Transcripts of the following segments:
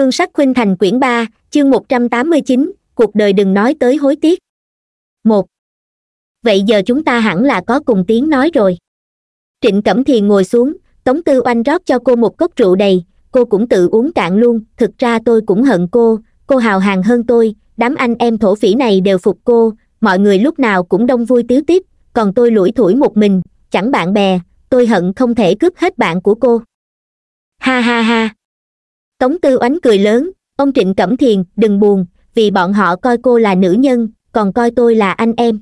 khương sắc khuynh thành quyển ba chương một trăm tám mươi chín cuộc đời đừng nói tới hối tiếc một vậy giờ chúng ta hẳn là có cùng tiếng nói rồi trịnh cẩm thì ngồi xuống tống tư oanh rót cho cô một cốc rượu đầy cô cũng tự uống cạn luôn thực ra tôi cũng hận cô cô hào hàng hơn tôi đám anh em thổ phỉ này đều phục cô mọi người lúc nào cũng đông vui tiếu tiếp còn tôi lủi thủi một mình chẳng bạn bè tôi hận không thể cướp hết bạn của cô ha ha ha tống tư oánh cười lớn ông trịnh cẩm thiền đừng buồn vì bọn họ coi cô là nữ nhân còn coi tôi là anh em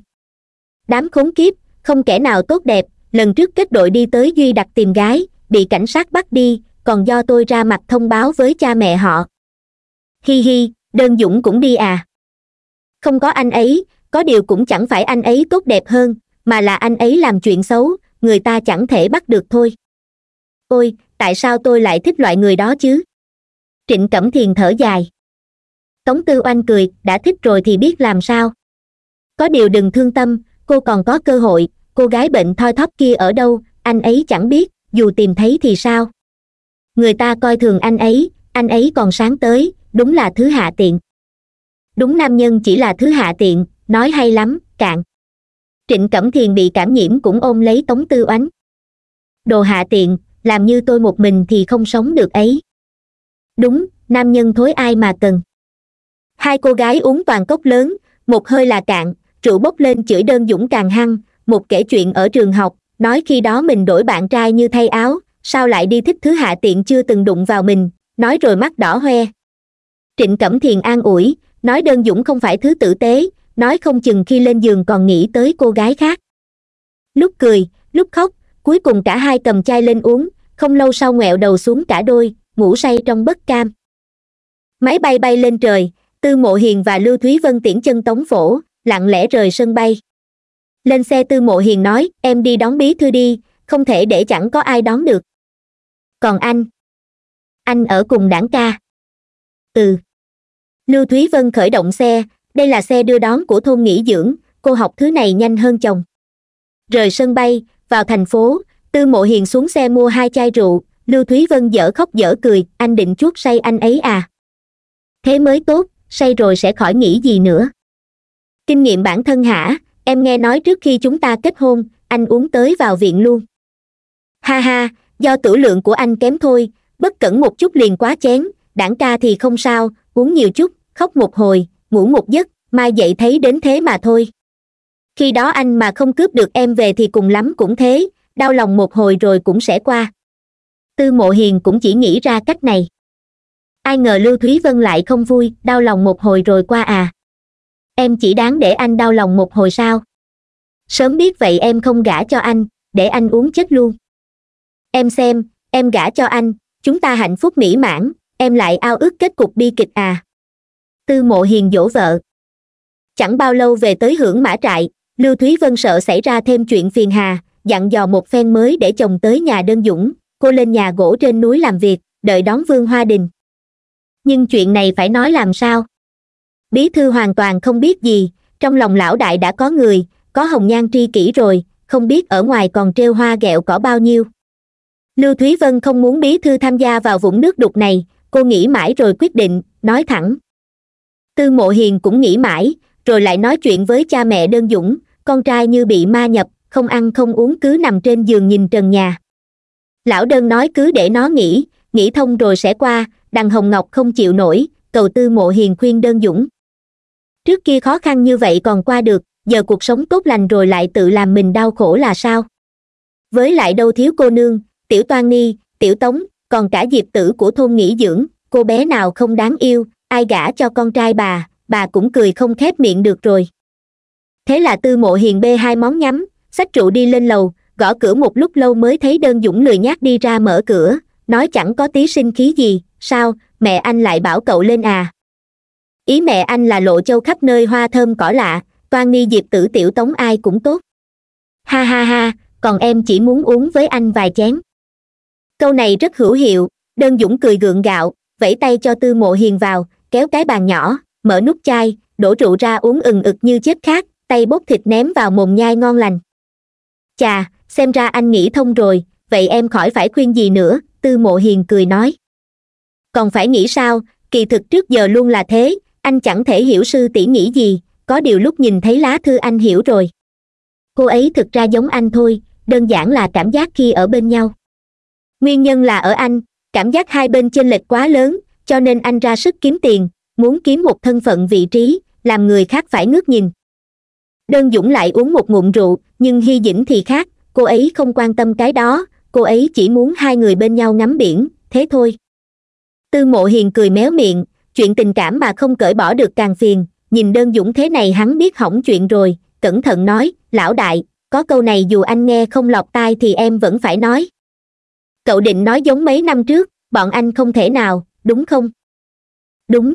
đám khốn kiếp không kẻ nào tốt đẹp lần trước kết đội đi tới duy đặt tìm gái bị cảnh sát bắt đi còn do tôi ra mặt thông báo với cha mẹ họ hi hi đơn dũng cũng đi à không có anh ấy có điều cũng chẳng phải anh ấy tốt đẹp hơn mà là anh ấy làm chuyện xấu người ta chẳng thể bắt được thôi ôi tại sao tôi lại thích loại người đó chứ trịnh cẩm thiền thở dài tống tư oanh cười đã thích rồi thì biết làm sao có điều đừng thương tâm cô còn có cơ hội cô gái bệnh thoi thóp kia ở đâu anh ấy chẳng biết dù tìm thấy thì sao người ta coi thường anh ấy anh ấy còn sáng tới đúng là thứ hạ tiện đúng nam nhân chỉ là thứ hạ tiện nói hay lắm cạn trịnh cẩm thiền bị cảm nhiễm cũng ôm lấy tống tư oánh đồ hạ tiện làm như tôi một mình thì không sống được ấy đúng nam nhân thối ai mà cần hai cô gái uống toàn cốc lớn một hơi là cạn rượu bốc lên chửi đơn dũng càng hăng một kể chuyện ở trường học nói khi đó mình đổi bạn trai như thay áo sao lại đi thích thứ hạ tiện chưa từng đụng vào mình nói rồi mắt đỏ hoe trịnh cẩm thiền an ủi nói đơn dũng không phải thứ tử tế nói không chừng khi lên giường còn nghĩ tới cô gái khác lúc cười lúc khóc cuối cùng cả hai cầm chai lên uống không lâu sau ngoẹo đầu xuống cả đôi ngủ say trong bất cam máy bay bay lên trời tư mộ hiền và lưu thúy vân tiễn chân tống phổ lặng lẽ rời sân bay lên xe tư mộ hiền nói em đi đón bí thư đi không thể để chẳng có ai đón được còn anh anh ở cùng đảng ca ừ lưu thúy vân khởi động xe đây là xe đưa đón của thôn nghỉ dưỡng cô học thứ này nhanh hơn chồng rời sân bay vào thành phố tư mộ hiền xuống xe mua hai chai rượu lưu thúy vân dở khóc dở cười anh định chuốt say anh ấy à thế mới tốt say rồi sẽ khỏi nghĩ gì nữa kinh nghiệm bản thân hả em nghe nói trước khi chúng ta kết hôn anh uống tới vào viện luôn ha ha do tử lượng của anh kém thôi bất cẩn một chút liền quá chén đảng ca thì không sao uống nhiều chút khóc một hồi ngủ một giấc mai dậy thấy đến thế mà thôi khi đó anh mà không cướp được em về thì cùng lắm cũng thế đau lòng một hồi rồi cũng sẽ qua tư mộ hiền cũng chỉ nghĩ ra cách này ai ngờ lưu thúy vân lại không vui đau lòng một hồi rồi qua à em chỉ đáng để anh đau lòng một hồi sao sớm biết vậy em không gả cho anh để anh uống chết luôn em xem em gả cho anh chúng ta hạnh phúc mỹ mãn em lại ao ước kết cục bi kịch à tư mộ hiền dỗ vợ chẳng bao lâu về tới hưởng mã trại lưu thúy vân sợ xảy ra thêm chuyện phiền hà dặn dò một phen mới để chồng tới nhà đơn dũng cô lên nhà gỗ trên núi làm việc đợi đón vương hoa đình nhưng chuyện này phải nói làm sao bí thư hoàn toàn không biết gì trong lòng lão đại đã có người có hồng nhan tri kỷ rồi không biết ở ngoài còn treo hoa ghẹo cỏ bao nhiêu lưu thúy vân không muốn bí thư tham gia vào vũng nước đục này cô nghĩ mãi rồi quyết định nói thẳng tư mộ hiền cũng nghĩ mãi rồi lại nói chuyện với cha mẹ đơn dũng con trai như bị ma nhập không ăn không uống cứ nằm trên giường nhìn trần nhà lão đơn nói cứ để nó nghĩ nghĩ thông rồi sẽ qua đằng hồng ngọc không chịu nổi cầu tư mộ hiền khuyên đơn dũng trước kia khó khăn như vậy còn qua được giờ cuộc sống tốt lành rồi lại tự làm mình đau khổ là sao với lại đâu thiếu cô nương tiểu toan ni tiểu tống còn cả diệp tử của thôn nghỉ dưỡng cô bé nào không đáng yêu ai gả cho con trai bà bà cũng cười không khép miệng được rồi thế là tư mộ hiền bê hai món nhắm xách trụ đi lên lầu gõ cửa một lúc lâu mới thấy đơn dũng lười nhác đi ra mở cửa nói chẳng có tí sinh khí gì sao mẹ anh lại bảo cậu lên à ý mẹ anh là lộ châu khắp nơi hoa thơm cỏ lạ toan nghi diệp tử tiểu tống ai cũng tốt ha ha ha còn em chỉ muốn uống với anh vài chén câu này rất hữu hiệu đơn dũng cười gượng gạo vẫy tay cho tư mộ hiền vào kéo cái bàn nhỏ mở nút chai đổ rượu ra uống ừng ực như chết khác tay bốc thịt ném vào mồm nhai ngon lành chà xem ra anh nghĩ thông rồi vậy em khỏi phải khuyên gì nữa tư mộ hiền cười nói còn phải nghĩ sao kỳ thực trước giờ luôn là thế anh chẳng thể hiểu sư tỷ nghĩ gì có điều lúc nhìn thấy lá thư anh hiểu rồi cô ấy thực ra giống anh thôi đơn giản là cảm giác khi ở bên nhau nguyên nhân là ở anh cảm giác hai bên chênh lệch quá lớn cho nên anh ra sức kiếm tiền muốn kiếm một thân phận vị trí làm người khác phải ngước nhìn đơn dũng lại uống một ngụm rượu nhưng hy dĩnh thì khác cô ấy không quan tâm cái đó cô ấy chỉ muốn hai người bên nhau ngắm biển thế thôi tư mộ hiền cười méo miệng chuyện tình cảm mà không cởi bỏ được càng phiền nhìn đơn dũng thế này hắn biết hỏng chuyện rồi cẩn thận nói lão đại có câu này dù anh nghe không lọc tai thì em vẫn phải nói cậu định nói giống mấy năm trước bọn anh không thể nào đúng không đúng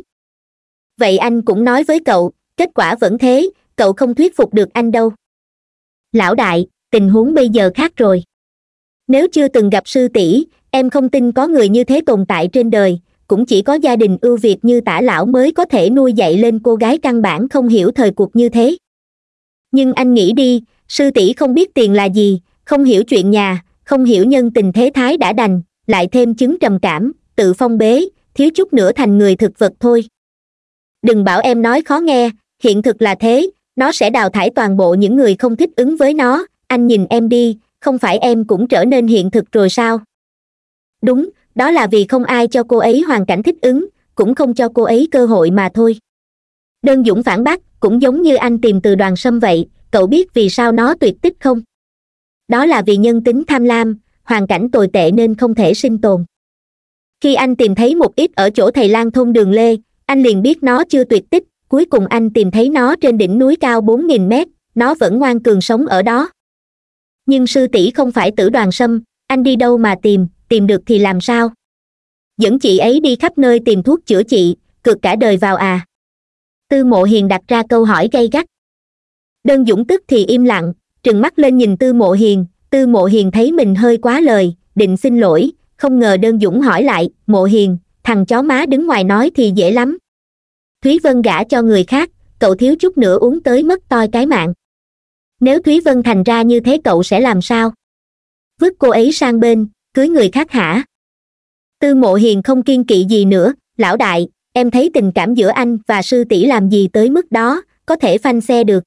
vậy anh cũng nói với cậu kết quả vẫn thế cậu không thuyết phục được anh đâu lão đại tình huống bây giờ khác rồi nếu chưa từng gặp sư tỷ em không tin có người như thế tồn tại trên đời cũng chỉ có gia đình ưu việt như tả lão mới có thể nuôi dạy lên cô gái căn bản không hiểu thời cuộc như thế nhưng anh nghĩ đi sư tỷ không biết tiền là gì không hiểu chuyện nhà không hiểu nhân tình thế thái đã đành lại thêm chứng trầm cảm tự phong bế thiếu chút nữa thành người thực vật thôi đừng bảo em nói khó nghe hiện thực là thế nó sẽ đào thải toàn bộ những người không thích ứng với nó anh nhìn em đi không phải em cũng trở nên hiện thực rồi sao đúng đó là vì không ai cho cô ấy hoàn cảnh thích ứng cũng không cho cô ấy cơ hội mà thôi đơn dũng phản bác cũng giống như anh tìm từ đoàn sâm vậy cậu biết vì sao nó tuyệt tích không đó là vì nhân tính tham lam hoàn cảnh tồi tệ nên không thể sinh tồn khi anh tìm thấy một ít ở chỗ thầy lang thôn đường lê anh liền biết nó chưa tuyệt tích cuối cùng anh tìm thấy nó trên đỉnh núi cao bốn nghìn mét nó vẫn ngoan cường sống ở đó nhưng sư tỷ không phải tử đoàn sâm anh đi đâu mà tìm tìm được thì làm sao dẫn chị ấy đi khắp nơi tìm thuốc chữa chị cược cả đời vào à tư mộ hiền đặt ra câu hỏi gay gắt đơn dũng tức thì im lặng trừng mắt lên nhìn tư mộ hiền tư mộ hiền thấy mình hơi quá lời định xin lỗi không ngờ đơn dũng hỏi lại mộ hiền thằng chó má đứng ngoài nói thì dễ lắm thúy vân gả cho người khác cậu thiếu chút nữa uống tới mất toi cái mạng nếu thúy vân thành ra như thế cậu sẽ làm sao vứt cô ấy sang bên cưới người khác hả tư mộ hiền không kiên kỵ gì nữa lão đại em thấy tình cảm giữa anh và sư tỷ làm gì tới mức đó có thể phanh xe được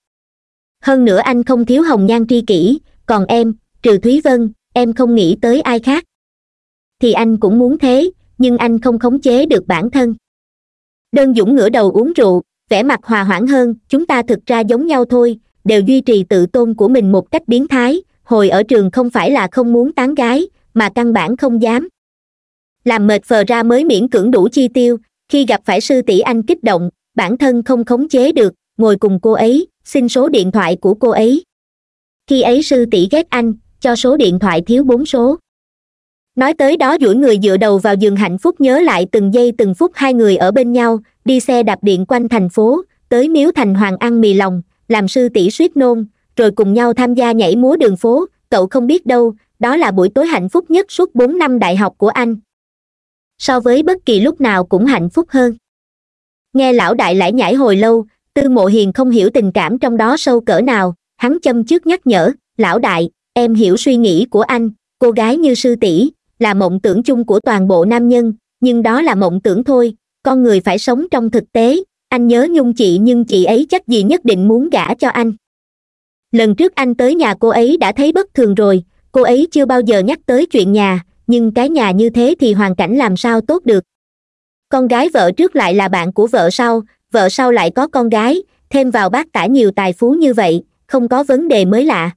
hơn nữa anh không thiếu hồng nhan tri kỷ còn em trừ thúy vân em không nghĩ tới ai khác thì anh cũng muốn thế nhưng anh không khống chế được bản thân đơn dũng ngửa đầu uống rượu vẻ mặt hòa hoãn hơn chúng ta thực ra giống nhau thôi đều duy trì tự tôn của mình một cách biến thái hồi ở trường không phải là không muốn tán gái mà căn bản không dám làm mệt phờ ra mới miễn cưỡng đủ chi tiêu khi gặp phải sư tỷ anh kích động bản thân không khống chế được ngồi cùng cô ấy xin số điện thoại của cô ấy khi ấy sư tỷ ghét anh cho số điện thoại thiếu bốn số nói tới đó duỗi người dựa đầu vào giường hạnh phúc nhớ lại từng giây từng phút hai người ở bên nhau đi xe đạp điện quanh thành phố tới miếu thành hoàng ăn mì lòng làm sư tỷ suýt nôn rồi cùng nhau tham gia nhảy múa đường phố cậu không biết đâu đó là buổi tối hạnh phúc nhất suốt bốn năm đại học của anh so với bất kỳ lúc nào cũng hạnh phúc hơn nghe lão đại lải nhải hồi lâu tư mộ hiền không hiểu tình cảm trong đó sâu cỡ nào hắn châm trước nhắc nhở lão đại em hiểu suy nghĩ của anh cô gái như sư tỷ là mộng tưởng chung của toàn bộ nam nhân nhưng đó là mộng tưởng thôi con người phải sống trong thực tế anh nhớ nhung chị nhưng chị ấy chắc gì nhất định muốn gả cho anh lần trước anh tới nhà cô ấy đã thấy bất thường rồi cô ấy chưa bao giờ nhắc tới chuyện nhà nhưng cái nhà như thế thì hoàn cảnh làm sao tốt được con gái vợ trước lại là bạn của vợ sau vợ sau lại có con gái thêm vào bác tả nhiều tài phú như vậy không có vấn đề mới lạ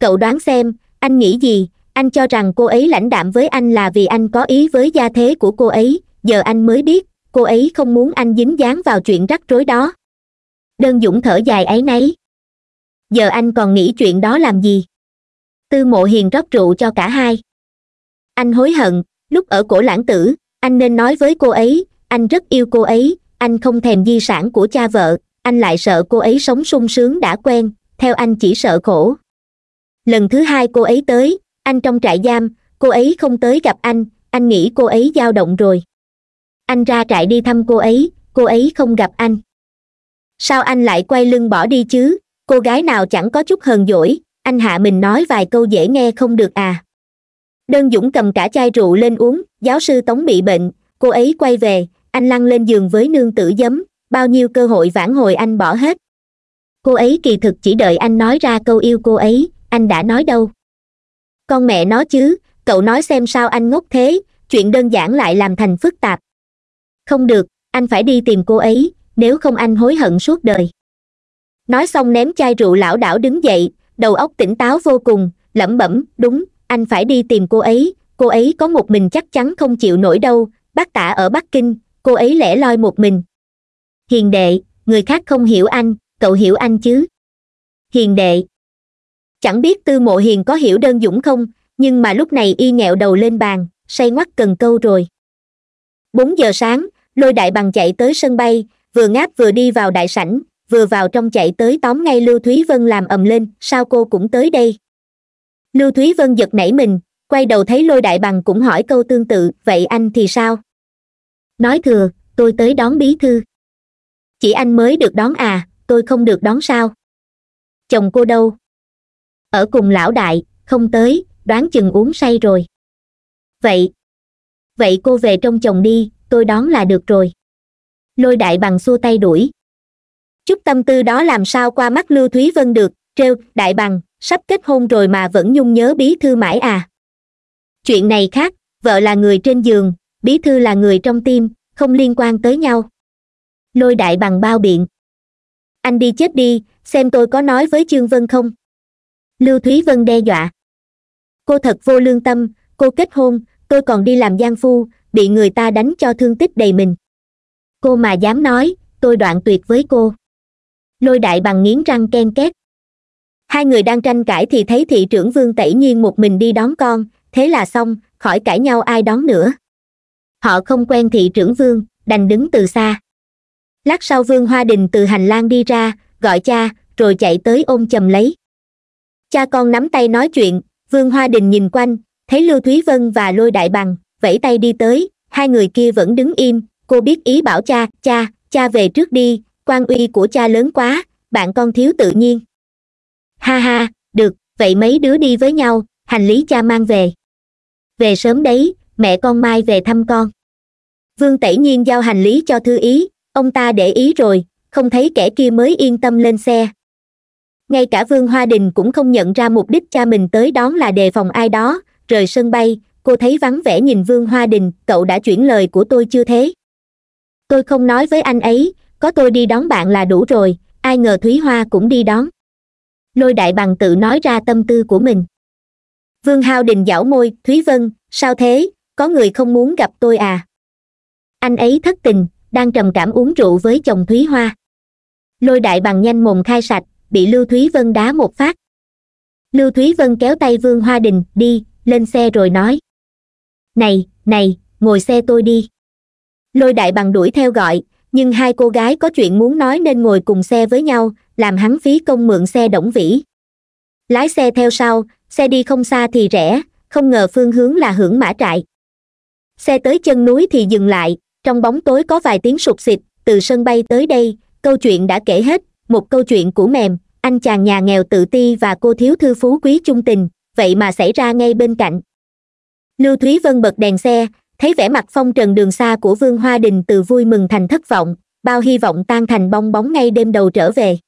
cậu đoán xem anh nghĩ gì anh cho rằng cô ấy lãnh đạm với anh là vì anh có ý với gia thế của cô ấy giờ anh mới biết cô ấy không muốn anh dính dáng vào chuyện rắc rối đó đơn dũng thở dài ấy nấy. giờ anh còn nghĩ chuyện đó làm gì tư mộ hiền rót rượu cho cả hai anh hối hận lúc ở cổ lãng tử anh nên nói với cô ấy anh rất yêu cô ấy anh không thèm di sản của cha vợ anh lại sợ cô ấy sống sung sướng đã quen theo anh chỉ sợ khổ lần thứ hai cô ấy tới anh trong trại giam cô ấy không tới gặp anh anh nghĩ cô ấy dao động rồi anh ra trại đi thăm cô ấy cô ấy không gặp anh sao anh lại quay lưng bỏ đi chứ cô gái nào chẳng có chút hờn dỗi anh hạ mình nói vài câu dễ nghe không được à đơn dũng cầm cả chai rượu lên uống giáo sư tống bị bệnh cô ấy quay về anh lăn lên giường với nương tử giấm bao nhiêu cơ hội vãn hồi anh bỏ hết cô ấy kỳ thực chỉ đợi anh nói ra câu yêu cô ấy anh đã nói đâu con mẹ nó chứ cậu nói xem sao anh ngốc thế chuyện đơn giản lại làm thành phức tạp không được anh phải đi tìm cô ấy nếu không anh hối hận suốt đời nói xong ném chai rượu lão đảo đứng dậy đầu óc tỉnh táo vô cùng lẩm bẩm đúng anh phải đi tìm cô ấy cô ấy có một mình chắc chắn không chịu nổi đâu bác tả ở bắc kinh cô ấy lẻ loi một mình hiền đệ người khác không hiểu anh cậu hiểu anh chứ hiền đệ chẳng biết tư mộ hiền có hiểu đơn dũng không nhưng mà lúc này y nghẹo đầu lên bàn say ngoắt cần câu rồi bốn giờ sáng lôi đại bằng chạy tới sân bay vừa ngáp vừa đi vào đại sảnh vừa vào trong chạy tới tóm ngay lưu thúy vân làm ầm lên sao cô cũng tới đây lưu thúy vân giật nảy mình quay đầu thấy lôi đại bằng cũng hỏi câu tương tự vậy anh thì sao nói thừa tôi tới đón bí thư chỉ anh mới được đón à tôi không được đón sao chồng cô đâu ở cùng lão đại không tới đoán chừng uống say rồi vậy vậy cô về trong chồng đi tôi đón là được rồi lôi đại bằng xua tay đuổi chút tâm tư đó làm sao qua mắt lưu thúy vân được trêu đại bằng sắp kết hôn rồi mà vẫn nhung nhớ bí thư mãi à chuyện này khác vợ là người trên giường bí thư là người trong tim không liên quan tới nhau lôi đại bằng bao biện anh đi chết đi xem tôi có nói với trương vân không lưu thúy vân đe dọa cô thật vô lương tâm cô kết hôn tôi còn đi làm gian phu bị người ta đánh cho thương tích đầy mình cô mà dám nói tôi đoạn tuyệt với cô lôi đại bằng nghiến răng ken két hai người đang tranh cãi thì thấy thị trưởng vương tẩy nhiên một mình đi đón con thế là xong khỏi cãi nhau ai đón nữa họ không quen thị trưởng vương đành đứng từ xa lát sau vương hoa đình từ hành lang đi ra gọi cha rồi chạy tới ôm chầm lấy cha con nắm tay nói chuyện vương hoa đình nhìn quanh thấy lưu thúy vân và lôi đại bằng vẫy tay đi tới hai người kia vẫn đứng im cô biết ý bảo cha cha cha về trước đi quan uy của cha lớn quá bạn con thiếu tự nhiên ha ha được vậy mấy đứa đi với nhau hành lý cha mang về về sớm đấy mẹ con mai về thăm con vương tẩy nhiên giao hành lý cho thư ý ông ta để ý rồi không thấy kẻ kia mới yên tâm lên xe ngay cả vương hoa đình cũng không nhận ra mục đích cha mình tới đón là đề phòng ai đó rời sân bay cô thấy vắng vẻ nhìn vương hoa đình cậu đã chuyển lời của tôi chưa thế tôi không nói với anh ấy có tôi đi đón bạn là đủ rồi ai ngờ thúy hoa cũng đi đón lôi đại bằng tự nói ra tâm tư của mình vương hao đình giảo môi thúy vân sao thế có người không muốn gặp tôi à anh ấy thất tình đang trầm cảm uống rượu với chồng thúy hoa lôi đại bằng nhanh mồm khai sạch bị lưu thúy vân đá một phát lưu thúy vân kéo tay vương hoa đình đi lên xe rồi nói này này ngồi xe tôi đi lôi đại bằng đuổi theo gọi nhưng hai cô gái có chuyện muốn nói nên ngồi cùng xe với nhau làm hắn phí công mượn xe đổng vĩ lái xe theo sau xe đi không xa thì rẻ, không ngờ phương hướng là hưởng mã trại xe tới chân núi thì dừng lại trong bóng tối có vài tiếng sụt xịt từ sân bay tới đây câu chuyện đã kể hết một câu chuyện của mềm anh chàng nhà nghèo tự ti và cô thiếu thư phú quý chung tình vậy mà xảy ra ngay bên cạnh lưu thúy vân bật đèn xe thấy vẻ mặt phong trần đường xa của vương hoa đình từ vui mừng thành thất vọng bao hy vọng tan thành bong bóng ngay đêm đầu trở về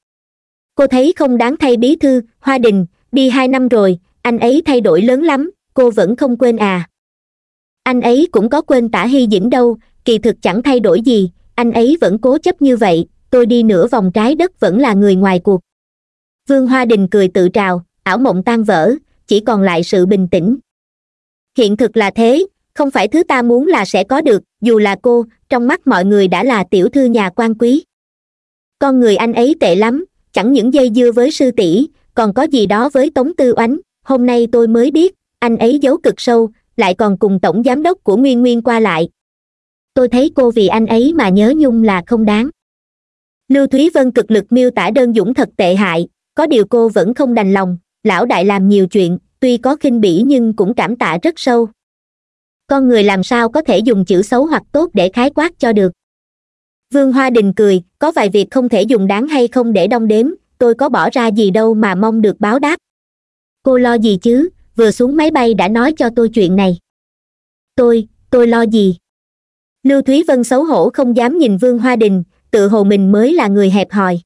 cô thấy không đáng thay bí thư hoa đình đi hai năm rồi anh ấy thay đổi lớn lắm cô vẫn không quên à anh ấy cũng có quên tả hy dĩnh đâu kỳ thực chẳng thay đổi gì anh ấy vẫn cố chấp như vậy tôi đi nửa vòng trái đất vẫn là người ngoài cuộc vương hoa đình cười tự trào ảo mộng tan vỡ chỉ còn lại sự bình tĩnh hiện thực là thế không phải thứ ta muốn là sẽ có được dù là cô trong mắt mọi người đã là tiểu thư nhà quan quý con người anh ấy tệ lắm chẳng những dây dưa với sư tỷ còn có gì đó với tống tư oánh hôm nay tôi mới biết anh ấy giấu cực sâu lại còn cùng tổng giám đốc của nguyên nguyên qua lại tôi thấy cô vì anh ấy mà nhớ nhung là không đáng lưu thúy vân cực lực miêu tả đơn dũng thật tệ hại có điều cô vẫn không đành lòng lão đại làm nhiều chuyện tuy có khinh bỉ nhưng cũng cảm tạ rất sâu con người làm sao có thể dùng chữ xấu hoặc tốt để khái quát cho được vương hoa đình cười có vài việc không thể dùng đáng hay không để đong đếm tôi có bỏ ra gì đâu mà mong được báo đáp cô lo gì chứ vừa xuống máy bay đã nói cho tôi chuyện này tôi tôi lo gì lưu thúy vân xấu hổ không dám nhìn vương hoa đình tự hồ mình mới là người hẹp hòi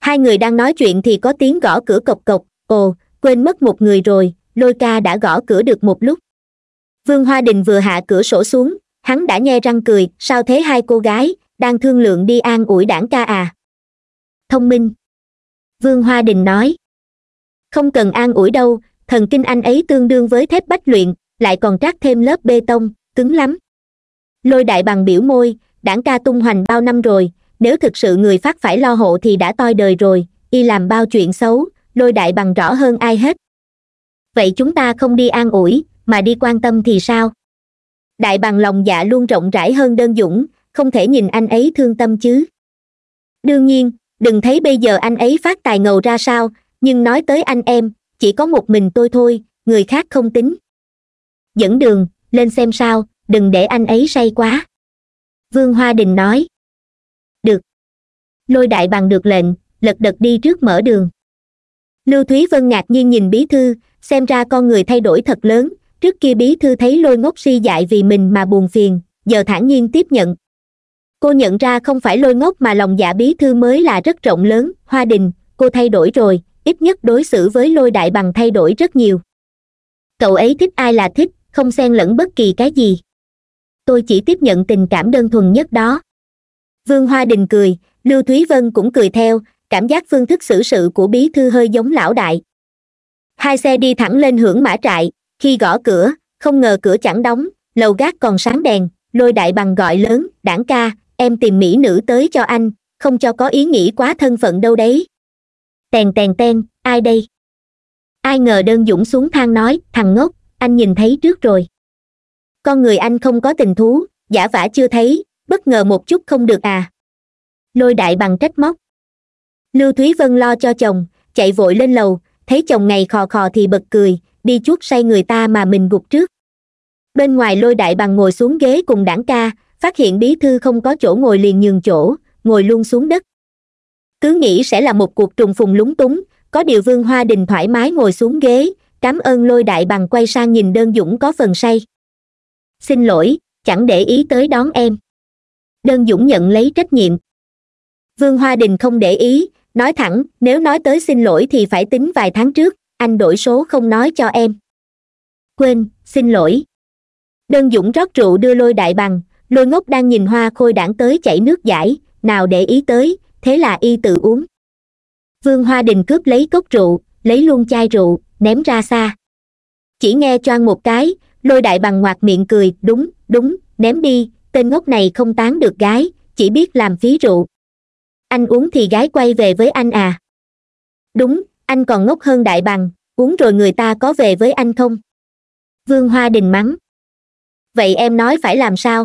hai người đang nói chuyện thì có tiếng gõ cửa cộc cộc ồ quên mất một người rồi lôi ca đã gõ cửa được một lúc vương hoa đình vừa hạ cửa sổ xuống hắn đã nghe răng cười sao thế hai cô gái đang thương lượng đi an ủi đảng ca à thông minh vương hoa đình nói không cần an ủi đâu thần kinh anh ấy tương đương với thép bách luyện lại còn trát thêm lớp bê tông cứng lắm lôi đại bằng biểu môi đảng ca tung hoành bao năm rồi nếu thực sự người phát phải lo hộ thì đã toi đời rồi y làm bao chuyện xấu lôi đại bằng rõ hơn ai hết vậy chúng ta không đi an ủi mà đi quan tâm thì sao đại bằng lòng dạ luôn rộng rãi hơn đơn dũng không thể nhìn anh ấy thương tâm chứ đương nhiên đừng thấy bây giờ anh ấy phát tài ngầu ra sao nhưng nói tới anh em chỉ có một mình tôi thôi người khác không tính dẫn đường lên xem sao đừng để anh ấy say quá vương hoa đình nói được lôi đại bằng được lệnh lật đật đi trước mở đường lưu thúy vân ngạc nhiên nhìn bí thư xem ra con người thay đổi thật lớn trước kia bí thư thấy lôi ngốc si dại vì mình mà buồn phiền giờ thản nhiên tiếp nhận cô nhận ra không phải lôi ngốc mà lòng dạ bí thư mới là rất rộng lớn hoa đình cô thay đổi rồi ít nhất đối xử với lôi đại bằng thay đổi rất nhiều cậu ấy thích ai là thích không xen lẫn bất kỳ cái gì tôi chỉ tiếp nhận tình cảm đơn thuần nhất đó vương hoa đình cười lưu thúy vân cũng cười theo cảm giác phương thức xử sự của bí thư hơi giống lão đại hai xe đi thẳng lên hưởng mã trại khi gõ cửa không ngờ cửa chẳng đóng lầu gác còn sáng đèn lôi đại bằng gọi lớn đảng ca em tìm mỹ nữ tới cho anh không cho có ý nghĩ quá thân phận đâu đấy tèn tèn ten ai đây ai ngờ đơn dũng xuống thang nói thằng ngốc anh nhìn thấy trước rồi con người anh không có tình thú giả vả chưa thấy bất ngờ một chút không được à lôi đại bằng trách móc lưu thúy vân lo cho chồng chạy vội lên lầu thấy chồng ngày khò khò thì bật cười đi chuốt say người ta mà mình gục trước bên ngoài lôi đại bằng ngồi xuống ghế cùng đảng ca phát hiện bí thư không có chỗ ngồi liền nhường chỗ ngồi luôn xuống đất cứ nghĩ sẽ là một cuộc trùng phùng lúng túng có điều vương hoa đình thoải mái ngồi xuống ghế cảm ơn lôi đại bằng quay sang nhìn đơn dũng có phần say xin lỗi chẳng để ý tới đón em đơn dũng nhận lấy trách nhiệm vương hoa đình không để ý nói thẳng nếu nói tới xin lỗi thì phải tính vài tháng trước anh đổi số không nói cho em quên xin lỗi đơn dũng rót rượu đưa lôi đại bằng lôi ngốc đang nhìn hoa khôi đảng tới chảy nước giải nào để ý tới thế là y tự uống vương hoa đình cướp lấy cốc rượu lấy luôn chai rượu ném ra xa chỉ nghe choang một cái lôi đại bằng ngoạc miệng cười đúng đúng ném đi tên ngốc này không tán được gái chỉ biết làm phí rượu anh uống thì gái quay về với anh à đúng anh còn ngốc hơn đại bằng uống rồi người ta có về với anh không vương hoa đình mắng vậy em nói phải làm sao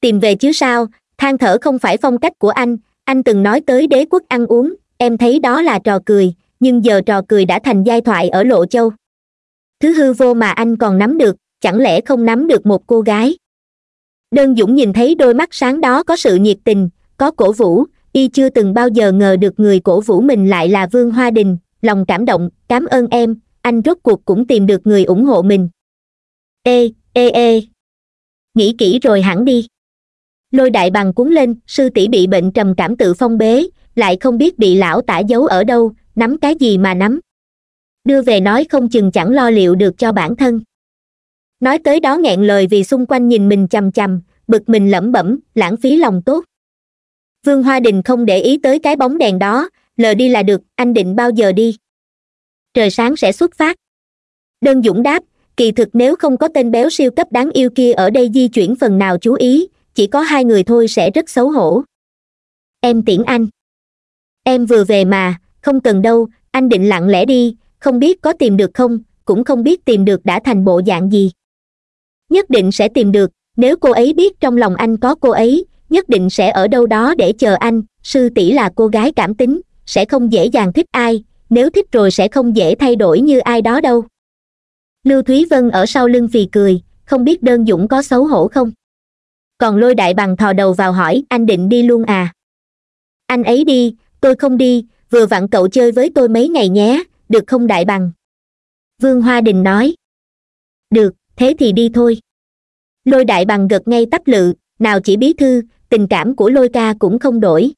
tìm về chứ sao than thở không phải phong cách của anh anh từng nói tới đế quốc ăn uống em thấy đó là trò cười nhưng giờ trò cười đã thành giai thoại ở lộ châu thứ hư vô mà anh còn nắm được chẳng lẽ không nắm được một cô gái đơn dũng nhìn thấy đôi mắt sáng đó có sự nhiệt tình có cổ vũ y chưa từng bao giờ ngờ được người cổ vũ mình lại là vương hoa đình lòng cảm động cảm ơn em anh rốt cuộc cũng tìm được người ủng hộ mình ê ê ê nghĩ kỹ rồi hẳn đi lôi đại bằng cuốn lên sư tỷ bị bệnh trầm cảm tự phong bế lại không biết bị lão tả giấu ở đâu nắm cái gì mà nắm đưa về nói không chừng chẳng lo liệu được cho bản thân nói tới đó nghẹn lời vì xung quanh nhìn mình chằm chằm bực mình lẩm bẩm lãng phí lòng tốt vương hoa đình không để ý tới cái bóng đèn đó lờ đi là được anh định bao giờ đi trời sáng sẽ xuất phát đơn dũng đáp kỳ thực nếu không có tên béo siêu cấp đáng yêu kia ở đây di chuyển phần nào chú ý chỉ có hai người thôi sẽ rất xấu hổ em tiễn anh em vừa về mà không cần đâu anh định lặng lẽ đi không biết có tìm được không cũng không biết tìm được đã thành bộ dạng gì nhất định sẽ tìm được nếu cô ấy biết trong lòng anh có cô ấy nhất định sẽ ở đâu đó để chờ anh sư tỷ là cô gái cảm tính sẽ không dễ dàng thích ai nếu thích rồi sẽ không dễ thay đổi như ai đó đâu lưu thúy vân ở sau lưng phì cười không biết đơn dũng có xấu hổ không còn lôi đại bằng thò đầu vào hỏi anh định đi luôn à anh ấy đi tôi không đi vừa vặn cậu chơi với tôi mấy ngày nhé được không đại bằng vương hoa đình nói được thế thì đi thôi lôi đại bằng gật ngay tắp lự nào chỉ bí thư tình cảm của lôi ca cũng không đổi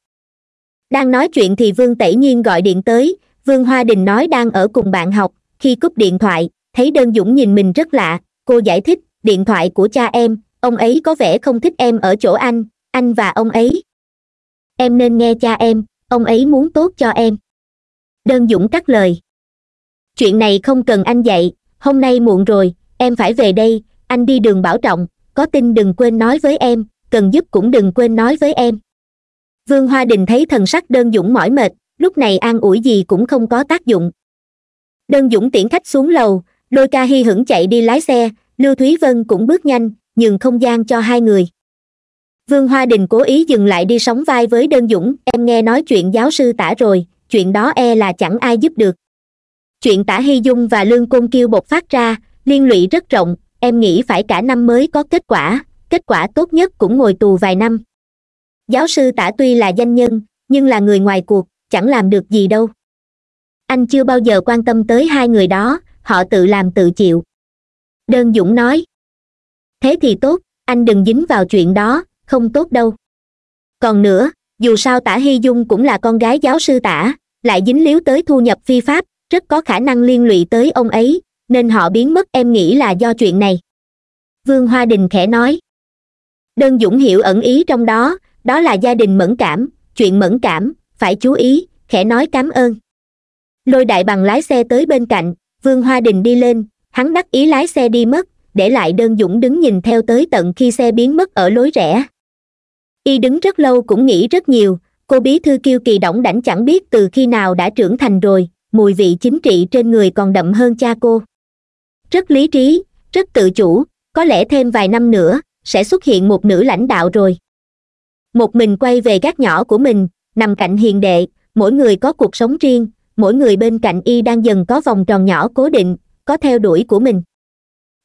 đang nói chuyện thì vương tẩy nhiên gọi điện tới vương hoa đình nói đang ở cùng bạn học khi cúp điện thoại thấy đơn dũng nhìn mình rất lạ cô giải thích điện thoại của cha em ông ấy có vẻ không thích em ở chỗ anh anh và ông ấy em nên nghe cha em ông ấy muốn tốt cho em đơn dũng cắt lời chuyện này không cần anh dạy hôm nay muộn rồi em phải về đây anh đi đường bảo trọng có tin đừng quên nói với em cần giúp cũng đừng quên nói với em vương hoa đình thấy thần sắc đơn dũng mỏi mệt lúc này an ủi gì cũng không có tác dụng đơn dũng tiễn khách xuống lầu đôi ca hy hửng chạy đi lái xe lưu thúy vân cũng bước nhanh nhường không gian cho hai người vương hoa đình cố ý dừng lại đi sóng vai với đơn dũng em nghe nói chuyện giáo sư tả rồi chuyện đó e là chẳng ai giúp được chuyện tả hy dung và lương côn kiêu bột phát ra liên lụy rất rộng em nghĩ phải cả năm mới có kết quả kết quả tốt nhất cũng ngồi tù vài năm giáo sư tả tuy là danh nhân nhưng là người ngoài cuộc chẳng làm được gì đâu anh chưa bao giờ quan tâm tới hai người đó họ tự làm tự chịu đơn dũng nói thế thì tốt anh đừng dính vào chuyện đó không tốt đâu còn nữa dù sao tả hy dung cũng là con gái giáo sư tả lại dính líu tới thu nhập phi pháp rất có khả năng liên lụy tới ông ấy nên họ biến mất em nghĩ là do chuyện này vương hoa đình khẽ nói đơn dũng hiểu ẩn ý trong đó đó là gia đình mẫn cảm chuyện mẫn cảm phải chú ý khẽ nói cám ơn lôi đại bằng lái xe tới bên cạnh vương hoa đình đi lên hắn đắc ý lái xe đi mất để lại đơn dũng đứng nhìn theo tới tận khi xe biến mất ở lối rẽ y đứng rất lâu cũng nghĩ rất nhiều cô bí thư kiêu kỳ động đảnh chẳng biết từ khi nào đã trưởng thành rồi mùi vị chính trị trên người còn đậm hơn cha cô rất lý trí rất tự chủ có lẽ thêm vài năm nữa sẽ xuất hiện một nữ lãnh đạo rồi một mình quay về gác nhỏ của mình nằm cạnh hiền đệ mỗi người có cuộc sống riêng mỗi người bên cạnh y đang dần có vòng tròn nhỏ cố định có theo đuổi của mình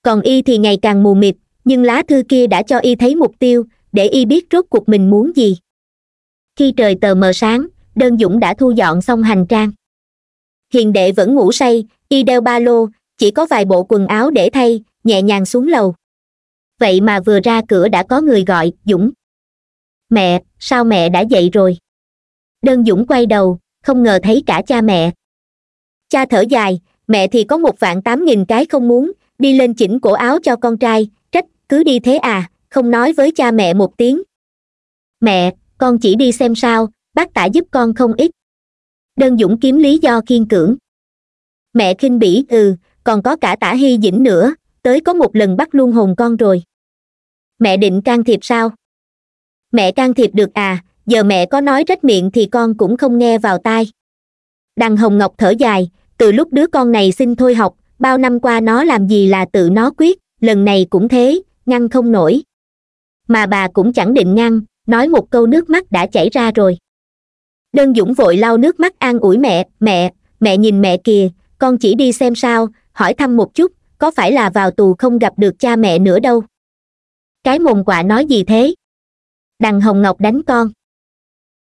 còn y thì ngày càng mù mịt nhưng lá thư kia đã cho y thấy mục tiêu để y biết rốt cuộc mình muốn gì khi trời tờ mờ sáng đơn dũng đã thu dọn xong hành trang hiền đệ vẫn ngủ say y đeo ba lô chỉ có vài bộ quần áo để thay nhẹ nhàng xuống lầu vậy mà vừa ra cửa đã có người gọi dũng mẹ sao mẹ đã dậy rồi đơn dũng quay đầu không ngờ thấy cả cha mẹ cha thở dài mẹ thì có một vạn tám nghìn cái không muốn đi lên chỉnh cổ áo cho con trai trách cứ đi thế à không nói với cha mẹ một tiếng mẹ con chỉ đi xem sao bác tả giúp con không ít đơn dũng kiếm lý do kiên cưỡng mẹ khinh bỉ ừ còn có cả tả hy dĩnh nữa tới có một lần bắt luôn hồn con rồi mẹ định can thiệp sao mẹ can thiệp được à giờ mẹ có nói rách miệng thì con cũng không nghe vào tai đằng hồng ngọc thở dài từ lúc đứa con này xin thôi học bao năm qua nó làm gì là tự nó quyết lần này cũng thế ngăn không nổi mà bà cũng chẳng định ngăn nói một câu nước mắt đã chảy ra rồi đơn dũng vội lau nước mắt an ủi mẹ mẹ mẹ nhìn mẹ kìa con chỉ đi xem sao hỏi thăm một chút có phải là vào tù không gặp được cha mẹ nữa đâu cái mồm quạ nói gì thế đằng hồng ngọc đánh con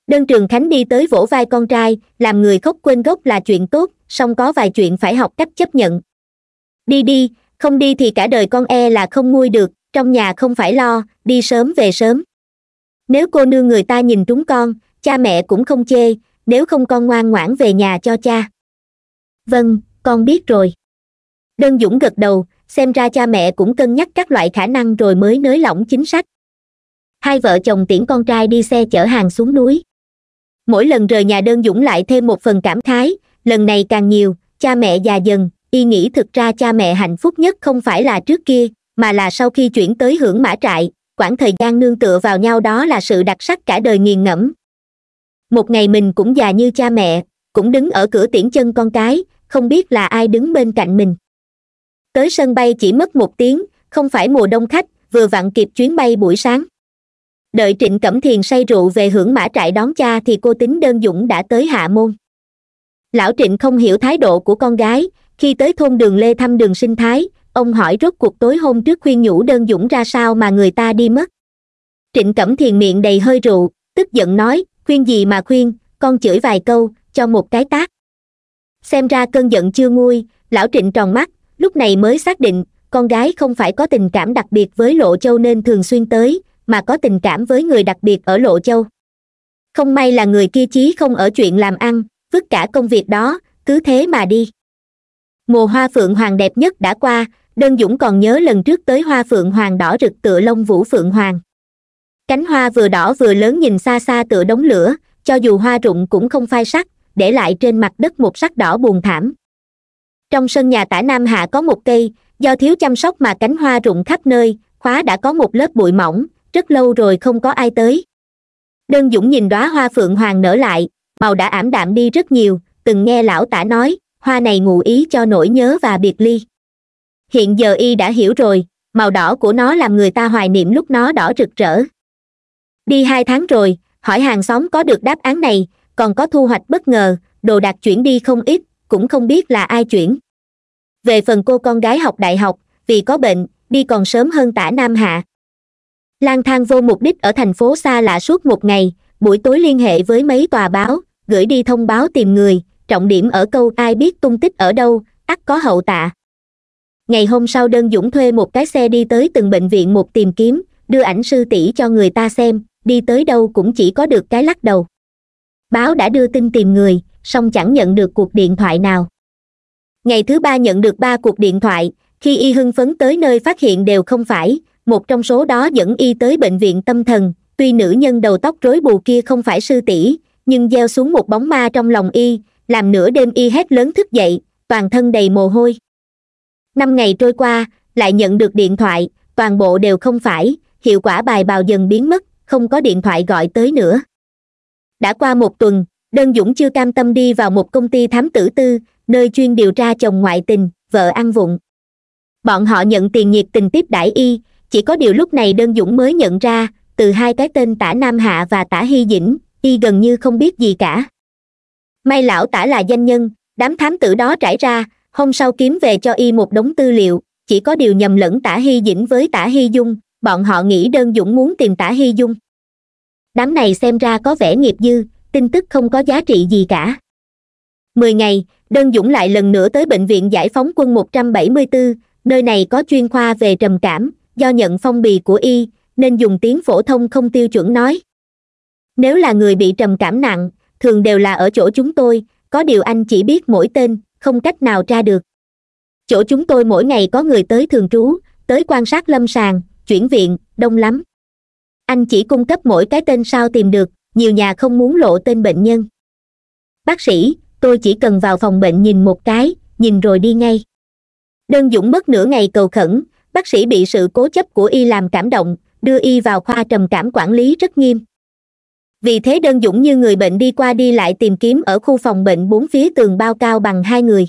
đơn trường khánh đi tới vỗ vai con trai làm người khóc quên gốc là chuyện tốt song có vài chuyện phải học cách chấp nhận đi đi không đi thì cả đời con e là không nuôi được trong nhà không phải lo đi sớm về sớm nếu cô nương người ta nhìn trúng con cha mẹ cũng không chê nếu không con ngoan ngoãn về nhà cho cha vâng con biết rồi đơn dũng gật đầu xem ra cha mẹ cũng cân nhắc các loại khả năng rồi mới nới lỏng chính sách hai vợ chồng tiễn con trai đi xe chở hàng xuống núi mỗi lần rời nhà đơn dũng lại thêm một phần cảm khái lần này càng nhiều cha mẹ già dần y nghĩ thực ra cha mẹ hạnh phúc nhất không phải là trước kia mà là sau khi chuyển tới hưởng mã trại quãng thời gian nương tựa vào nhau đó là sự đặc sắc cả đời nghiền ngẫm một ngày mình cũng già như cha mẹ cũng đứng ở cửa tiễn chân con cái không biết là ai đứng bên cạnh mình tới sân bay chỉ mất một tiếng không phải mùa đông khách vừa vặn kịp chuyến bay buổi sáng đợi trịnh cẩm thiền say rượu về hưởng mã trại đón cha thì cô tính đơn dũng đã tới hạ môn lão trịnh không hiểu thái độ của con gái khi tới thôn đường lê thăm đường sinh thái ông hỏi rốt cuộc tối hôm trước khuyên nhủ đơn dũng ra sao mà người ta đi mất trịnh cẩm thiền miệng đầy hơi rượu tức giận nói khuyên gì mà khuyên con chửi vài câu cho một cái tác xem ra cơn giận chưa nguôi lão trịnh tròn mắt lúc này mới xác định con gái không phải có tình cảm đặc biệt với lộ châu nên thường xuyên tới mà có tình cảm với người đặc biệt ở lộ châu không may là người kia chí không ở chuyện làm ăn vứt cả công việc đó cứ thế mà đi mùa hoa phượng hoàng đẹp nhất đã qua đơn dũng còn nhớ lần trước tới hoa phượng hoàng đỏ rực tựa lông vũ phượng hoàng cánh hoa vừa đỏ vừa lớn nhìn xa xa tựa đống lửa cho dù hoa rụng cũng không phai sắc để lại trên mặt đất một sắc đỏ buồn thảm trong sân nhà tả nam hạ có một cây do thiếu chăm sóc mà cánh hoa rụng khắp nơi khóa đã có một lớp bụi mỏng rất lâu rồi không có ai tới đơn dũng nhìn đóa hoa phượng hoàng nở lại màu đã ảm đạm đi rất nhiều từng nghe lão tả nói hoa này ngụ ý cho nỗi nhớ và biệt ly hiện giờ y đã hiểu rồi màu đỏ của nó làm người ta hoài niệm lúc nó đỏ rực rỡ đi hai tháng rồi hỏi hàng xóm có được đáp án này còn có thu hoạch bất ngờ đồ đạc chuyển đi không ít cũng không biết là ai chuyển về phần cô con gái học đại học vì có bệnh đi còn sớm hơn tả nam hạ lang thang vô mục đích ở thành phố xa lạ suốt một ngày buổi tối liên hệ với mấy tòa báo gửi đi thông báo tìm người trọng điểm ở câu ai biết tung tích ở đâu ắt có hậu tạ ngày hôm sau đơn dũng thuê một cái xe đi tới từng bệnh viện một tìm kiếm đưa ảnh sư tỷ cho người ta xem đi tới đâu cũng chỉ có được cái lắc đầu báo đã đưa tin tìm người song chẳng nhận được cuộc điện thoại nào ngày thứ ba nhận được ba cuộc điện thoại khi y hưng phấn tới nơi phát hiện đều không phải một trong số đó dẫn y tới bệnh viện tâm thần tuy nữ nhân đầu tóc rối bù kia không phải sư tỷ nhưng gieo xuống một bóng ma trong lòng y làm nửa đêm y hét lớn thức dậy toàn thân đầy mồ hôi năm ngày trôi qua lại nhận được điện thoại toàn bộ đều không phải hiệu quả bài bào dần biến mất không có điện thoại gọi tới nữa đã qua một tuần đơn dũng chưa cam tâm đi vào một công ty thám tử tư nơi chuyên điều tra chồng ngoại tình vợ ăn vụng bọn họ nhận tiền nhiệt tình tiếp đãi y chỉ có điều lúc này đơn dũng mới nhận ra từ hai cái tên tả nam hạ và tả hy dĩnh y gần như không biết gì cả may lão tả là danh nhân đám thám tử đó trải ra hôm sau kiếm về cho y một đống tư liệu chỉ có điều nhầm lẫn tả hy dĩnh với tả hy dung bọn họ nghĩ đơn dũng muốn tìm tả hy dung đám này xem ra có vẻ nghiệp dư tin tức không có giá trị gì cả mười ngày đơn dũng lại lần nữa tới bệnh viện giải phóng quân 174, nơi này có chuyên khoa về trầm cảm do nhận phong bì của y nên dùng tiếng phổ thông không tiêu chuẩn nói nếu là người bị trầm cảm nặng thường đều là ở chỗ chúng tôi có điều anh chỉ biết mỗi tên không cách nào tra được chỗ chúng tôi mỗi ngày có người tới thường trú tới quan sát lâm sàng chuyển viện đông lắm anh chỉ cung cấp mỗi cái tên sao tìm được nhiều nhà không muốn lộ tên bệnh nhân bác sĩ tôi chỉ cần vào phòng bệnh nhìn một cái nhìn rồi đi ngay đơn dũng mất nửa ngày cầu khẩn bác sĩ bị sự cố chấp của y làm cảm động đưa y vào khoa trầm cảm quản lý rất nghiêm vì thế đơn dũng như người bệnh đi qua đi lại tìm kiếm ở khu phòng bệnh bốn phía tường bao cao bằng hai người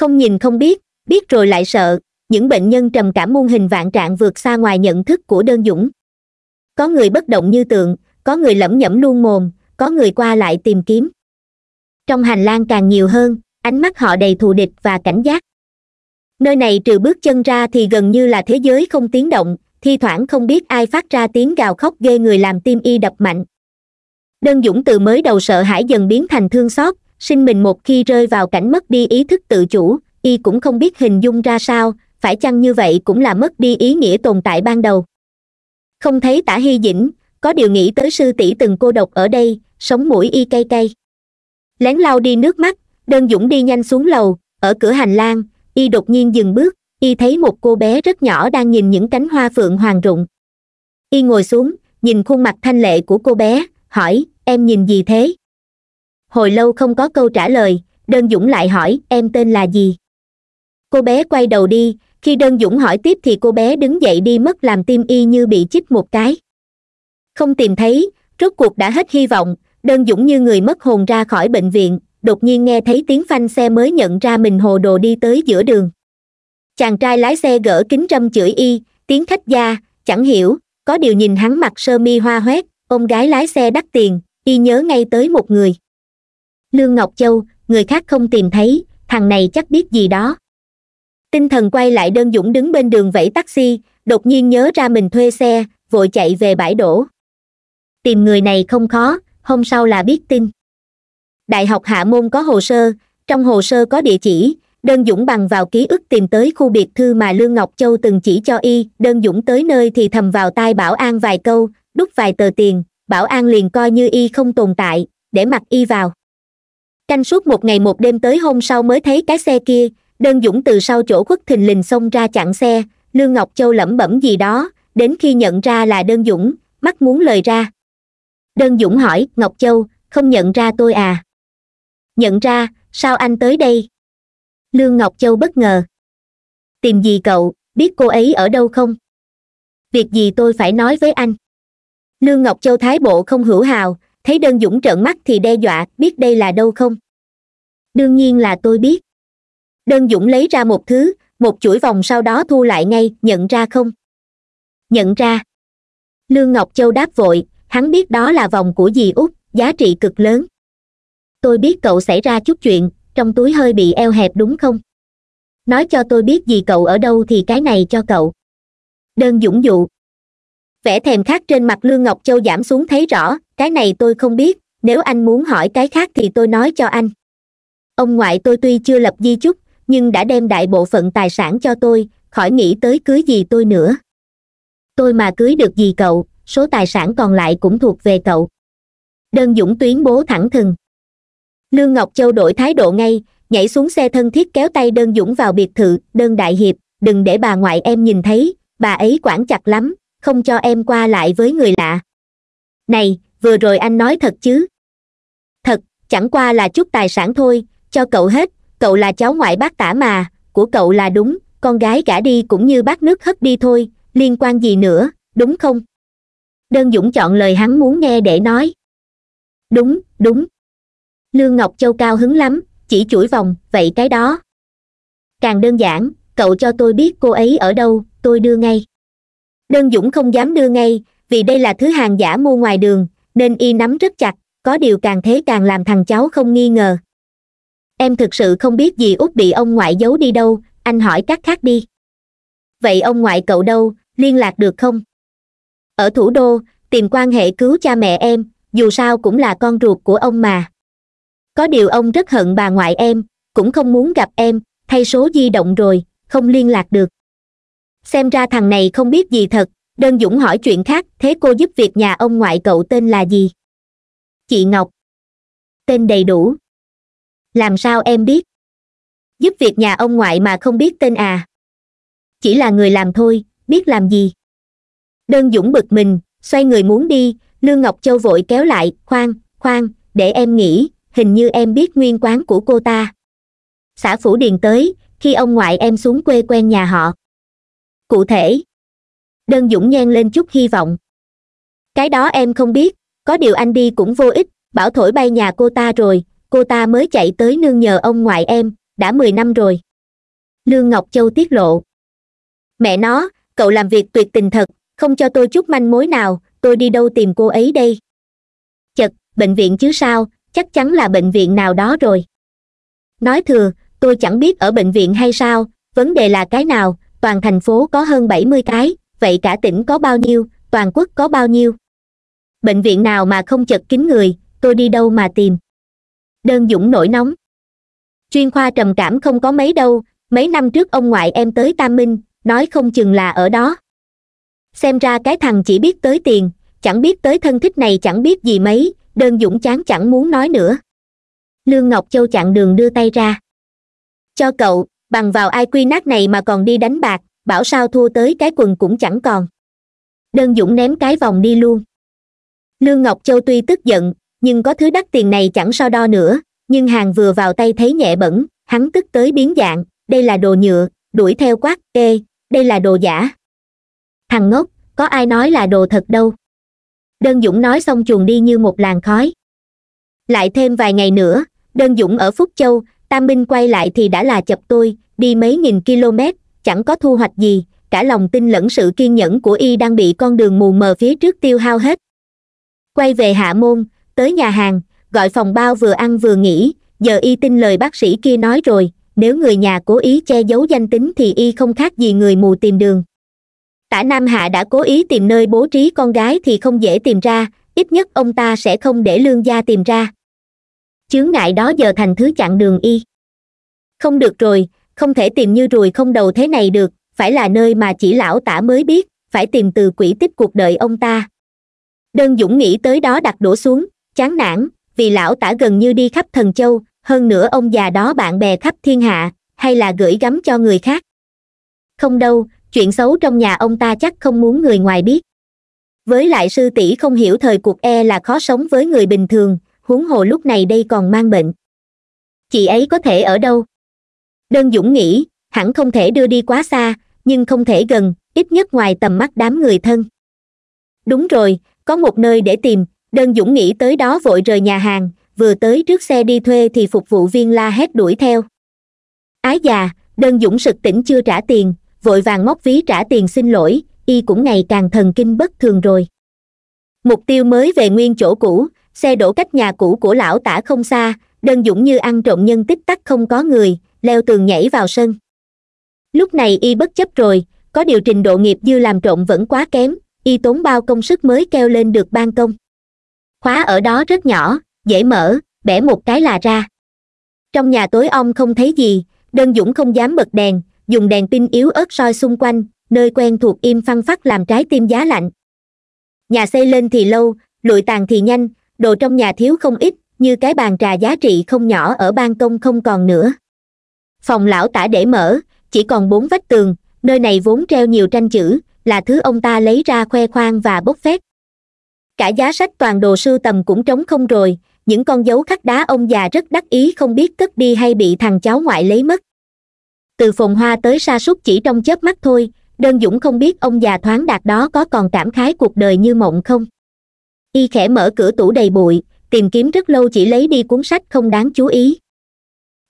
không nhìn không biết biết rồi lại sợ những bệnh nhân trầm cảm muôn hình vạn trạng vượt xa ngoài nhận thức của đơn dũng có người bất động như tượng có người lẩm nhẩm luôn mồm có người qua lại tìm kiếm trong hành lang càng nhiều hơn ánh mắt họ đầy thù địch và cảnh giác nơi này trừ bước chân ra thì gần như là thế giới không tiếng động thi thoảng không biết ai phát ra tiếng gào khóc ghê người làm tim y đập mạnh đơn dũng từ mới đầu sợ hãi dần biến thành thương xót sinh mình một khi rơi vào cảnh mất đi ý thức tự chủ y cũng không biết hình dung ra sao phải chăng như vậy cũng là mất đi ý nghĩa tồn tại ban đầu không thấy tả hy dĩnh có điều nghĩ tới sư tỷ từng cô độc ở đây sống mũi y cay cay lén lau đi nước mắt đơn dũng đi nhanh xuống lầu ở cửa hành lang y đột nhiên dừng bước y thấy một cô bé rất nhỏ đang nhìn những cánh hoa phượng hoàng rụng y ngồi xuống nhìn khuôn mặt thanh lệ của cô bé hỏi em nhìn gì thế hồi lâu không có câu trả lời đơn dũng lại hỏi em tên là gì cô bé quay đầu đi khi đơn dũng hỏi tiếp thì cô bé đứng dậy đi mất làm tim y như bị chích một cái không tìm thấy rốt cuộc đã hết hy vọng đơn dũng như người mất hồn ra khỏi bệnh viện đột nhiên nghe thấy tiếng phanh xe mới nhận ra mình hồ đồ đi tới giữa đường chàng trai lái xe gỡ kính râm chửi y tiếng khách gia chẳng hiểu có điều nhìn hắn mặc sơ mi hoa hoét ông gái lái xe đắt tiền y nhớ ngay tới một người lương ngọc châu người khác không tìm thấy thằng này chắc biết gì đó tinh thần quay lại đơn dũng đứng bên đường vẫy taxi đột nhiên nhớ ra mình thuê xe vội chạy về bãi đổ tìm người này không khó hôm sau là biết tin đại học hạ môn có hồ sơ trong hồ sơ có địa chỉ đơn dũng bằng vào ký ức tìm tới khu biệt thư mà lương ngọc châu từng chỉ cho y đơn dũng tới nơi thì thầm vào tai bảo an vài câu đút vài tờ tiền bảo an liền coi như y không tồn tại để mặc y vào canh suốt một ngày một đêm tới hôm sau mới thấy cái xe kia đơn dũng từ sau chỗ khuất thình lình xông ra chặn xe lương ngọc châu lẩm bẩm gì đó đến khi nhận ra là đơn dũng mắt muốn lời ra đơn dũng hỏi ngọc châu không nhận ra tôi à nhận ra sao anh tới đây lương ngọc châu bất ngờ tìm gì cậu biết cô ấy ở đâu không việc gì tôi phải nói với anh lương ngọc châu thái bộ không hữu hào thấy đơn dũng trợn mắt thì đe dọa biết đây là đâu không đương nhiên là tôi biết đơn dũng lấy ra một thứ một chuỗi vòng sau đó thu lại ngay nhận ra không nhận ra lương ngọc châu đáp vội hắn biết đó là vòng của dì út giá trị cực lớn tôi biết cậu xảy ra chút chuyện trong túi hơi bị eo hẹp đúng không nói cho tôi biết gì cậu ở đâu thì cái này cho cậu đơn dũng dụ vẻ thèm khát trên mặt lương ngọc châu giảm xuống thấy rõ cái này tôi không biết nếu anh muốn hỏi cái khác thì tôi nói cho anh ông ngoại tôi tuy chưa lập di chúc nhưng đã đem đại bộ phận tài sản cho tôi khỏi nghĩ tới cưới gì tôi nữa tôi mà cưới được gì cậu số tài sản còn lại cũng thuộc về cậu đơn dũng tuyến bố thẳng thừng lương ngọc châu đổi thái độ ngay nhảy xuống xe thân thiết kéo tay đơn dũng vào biệt thự đơn đại hiệp đừng để bà ngoại em nhìn thấy bà ấy quản chặt lắm không cho em qua lại với người lạ này vừa rồi anh nói thật chứ thật chẳng qua là chút tài sản thôi cho cậu hết cậu là cháu ngoại bác tả mà của cậu là đúng con gái gả đi cũng như bác nước hất đi thôi liên quan gì nữa đúng không đơn dũng chọn lời hắn muốn nghe để nói đúng đúng lương ngọc châu cao hứng lắm chỉ chuỗi vòng vậy cái đó càng đơn giản cậu cho tôi biết cô ấy ở đâu tôi đưa ngay đơn dũng không dám đưa ngay vì đây là thứ hàng giả mua ngoài đường nên y nắm rất chặt có điều càng thế càng làm thằng cháu không nghi ngờ em thực sự không biết gì út bị ông ngoại giấu đi đâu anh hỏi các khác đi vậy ông ngoại cậu đâu liên lạc được không ở thủ đô tìm quan hệ cứu cha mẹ em dù sao cũng là con ruột của ông mà có điều ông rất hận bà ngoại em cũng không muốn gặp em thay số di động rồi không liên lạc được xem ra thằng này không biết gì thật đơn dũng hỏi chuyện khác thế cô giúp việc nhà ông ngoại cậu tên là gì chị ngọc tên đầy đủ làm sao em biết giúp việc nhà ông ngoại mà không biết tên à chỉ là người làm thôi biết làm gì đơn dũng bực mình xoay người muốn đi lương ngọc châu vội kéo lại khoan khoan để em nghĩ hình như em biết nguyên quán của cô ta xã phủ điền tới khi ông ngoại em xuống quê quen nhà họ cụ thể đơn dũng nhen lên chút hy vọng cái đó em không biết có điều anh đi cũng vô ích bảo thổi bay nhà cô ta rồi cô ta mới chạy tới nương nhờ ông ngoại em đã mười năm rồi lương ngọc châu tiết lộ mẹ nó cậu làm việc tuyệt tình thật không cho tôi chút manh mối nào tôi đi đâu tìm cô ấy đây chật bệnh viện chứ sao chắc chắn là bệnh viện nào đó rồi nói thừa tôi chẳng biết ở bệnh viện hay sao vấn đề là cái nào toàn thành phố có hơn bảy mươi cái vậy cả tỉnh có bao nhiêu toàn quốc có bao nhiêu bệnh viện nào mà không chật kín người tôi đi đâu mà tìm đơn dũng nổi nóng chuyên khoa trầm cảm không có mấy đâu mấy năm trước ông ngoại em tới tam minh nói không chừng là ở đó xem ra cái thằng chỉ biết tới tiền chẳng biết tới thân thích này chẳng biết gì mấy đơn dũng chán chẳng muốn nói nữa lương ngọc châu chặn đường đưa tay ra cho cậu bằng vào ai quy nát này mà còn đi đánh bạc bảo sao thua tới cái quần cũng chẳng còn đơn dũng ném cái vòng đi luôn lương ngọc châu tuy tức giận nhưng có thứ đắt tiền này chẳng so đo nữa nhưng hàng vừa vào tay thấy nhẹ bẩn hắn tức tới biến dạng đây là đồ nhựa đuổi theo quát ê đây là đồ giả thằng ngốc có ai nói là đồ thật đâu đơn dũng nói xong chuồn đi như một làn khói lại thêm vài ngày nữa đơn dũng ở phúc châu tam minh quay lại thì đã là chập tôi đi mấy nghìn km chẳng có thu hoạch gì cả lòng tin lẫn sự kiên nhẫn của y đang bị con đường mù mờ phía trước tiêu hao hết quay về hạ môn tới nhà hàng gọi phòng bao vừa ăn vừa nghỉ giờ y tin lời bác sĩ kia nói rồi nếu người nhà cố ý che giấu danh tính thì y không khác gì người mù tìm đường tả nam hạ đã cố ý tìm nơi bố trí con gái thì không dễ tìm ra ít nhất ông ta sẽ không để lương gia tìm ra chướng ngại đó giờ thành thứ chặn đường y không được rồi không thể tìm như ruồi không đầu thế này được phải là nơi mà chỉ lão tả mới biết phải tìm từ quỷ tích cuộc đời ông ta đơn dũng nghĩ tới đó đặt đổ xuống chán nản vì lão tả gần như đi khắp thần châu hơn nữa ông già đó bạn bè khắp thiên hạ hay là gửi gắm cho người khác không đâu chuyện xấu trong nhà ông ta chắc không muốn người ngoài biết với lại sư tỷ không hiểu thời cuộc e là khó sống với người bình thường huống hồ lúc này đây còn mang bệnh chị ấy có thể ở đâu đơn dũng nghĩ hẳn không thể đưa đi quá xa nhưng không thể gần ít nhất ngoài tầm mắt đám người thân đúng rồi có một nơi để tìm đơn dũng nghĩ tới đó vội rời nhà hàng vừa tới trước xe đi thuê thì phục vụ viên la hét đuổi theo ái già đơn dũng sực tỉnh chưa trả tiền vội vàng móc ví trả tiền xin lỗi y cũng ngày càng thần kinh bất thường rồi mục tiêu mới về nguyên chỗ cũ xe đổ cách nhà cũ của lão tả không xa đơn dũng như ăn trộm nhân tích tắc không có người leo tường nhảy vào sân lúc này y bất chấp rồi có điều trình độ nghiệp dư làm trộm vẫn quá kém y tốn bao công sức mới keo lên được ban công khóa ở đó rất nhỏ dễ mở bẻ một cái là ra trong nhà tối om không thấy gì đơn dũng không dám bật đèn dùng đèn pin yếu ớt soi xung quanh nơi quen thuộc im phăng phát làm trái tim giá lạnh nhà xây lên thì lâu lụi tàn thì nhanh đồ trong nhà thiếu không ít như cái bàn trà giá trị không nhỏ ở ban công không còn nữa phòng lão tả để mở chỉ còn bốn vách tường nơi này vốn treo nhiều tranh chữ là thứ ông ta lấy ra khoe khoang và bốc phép cả giá sách toàn đồ sưu tầm cũng trống không rồi những con dấu khắc đá ông già rất đắc ý không biết cất đi hay bị thằng cháu ngoại lấy mất từ phồn hoa tới sa sút chỉ trong chớp mắt thôi đơn dũng không biết ông già thoáng đạt đó có còn cảm khái cuộc đời như mộng không y khẽ mở cửa tủ đầy bụi tìm kiếm rất lâu chỉ lấy đi cuốn sách không đáng chú ý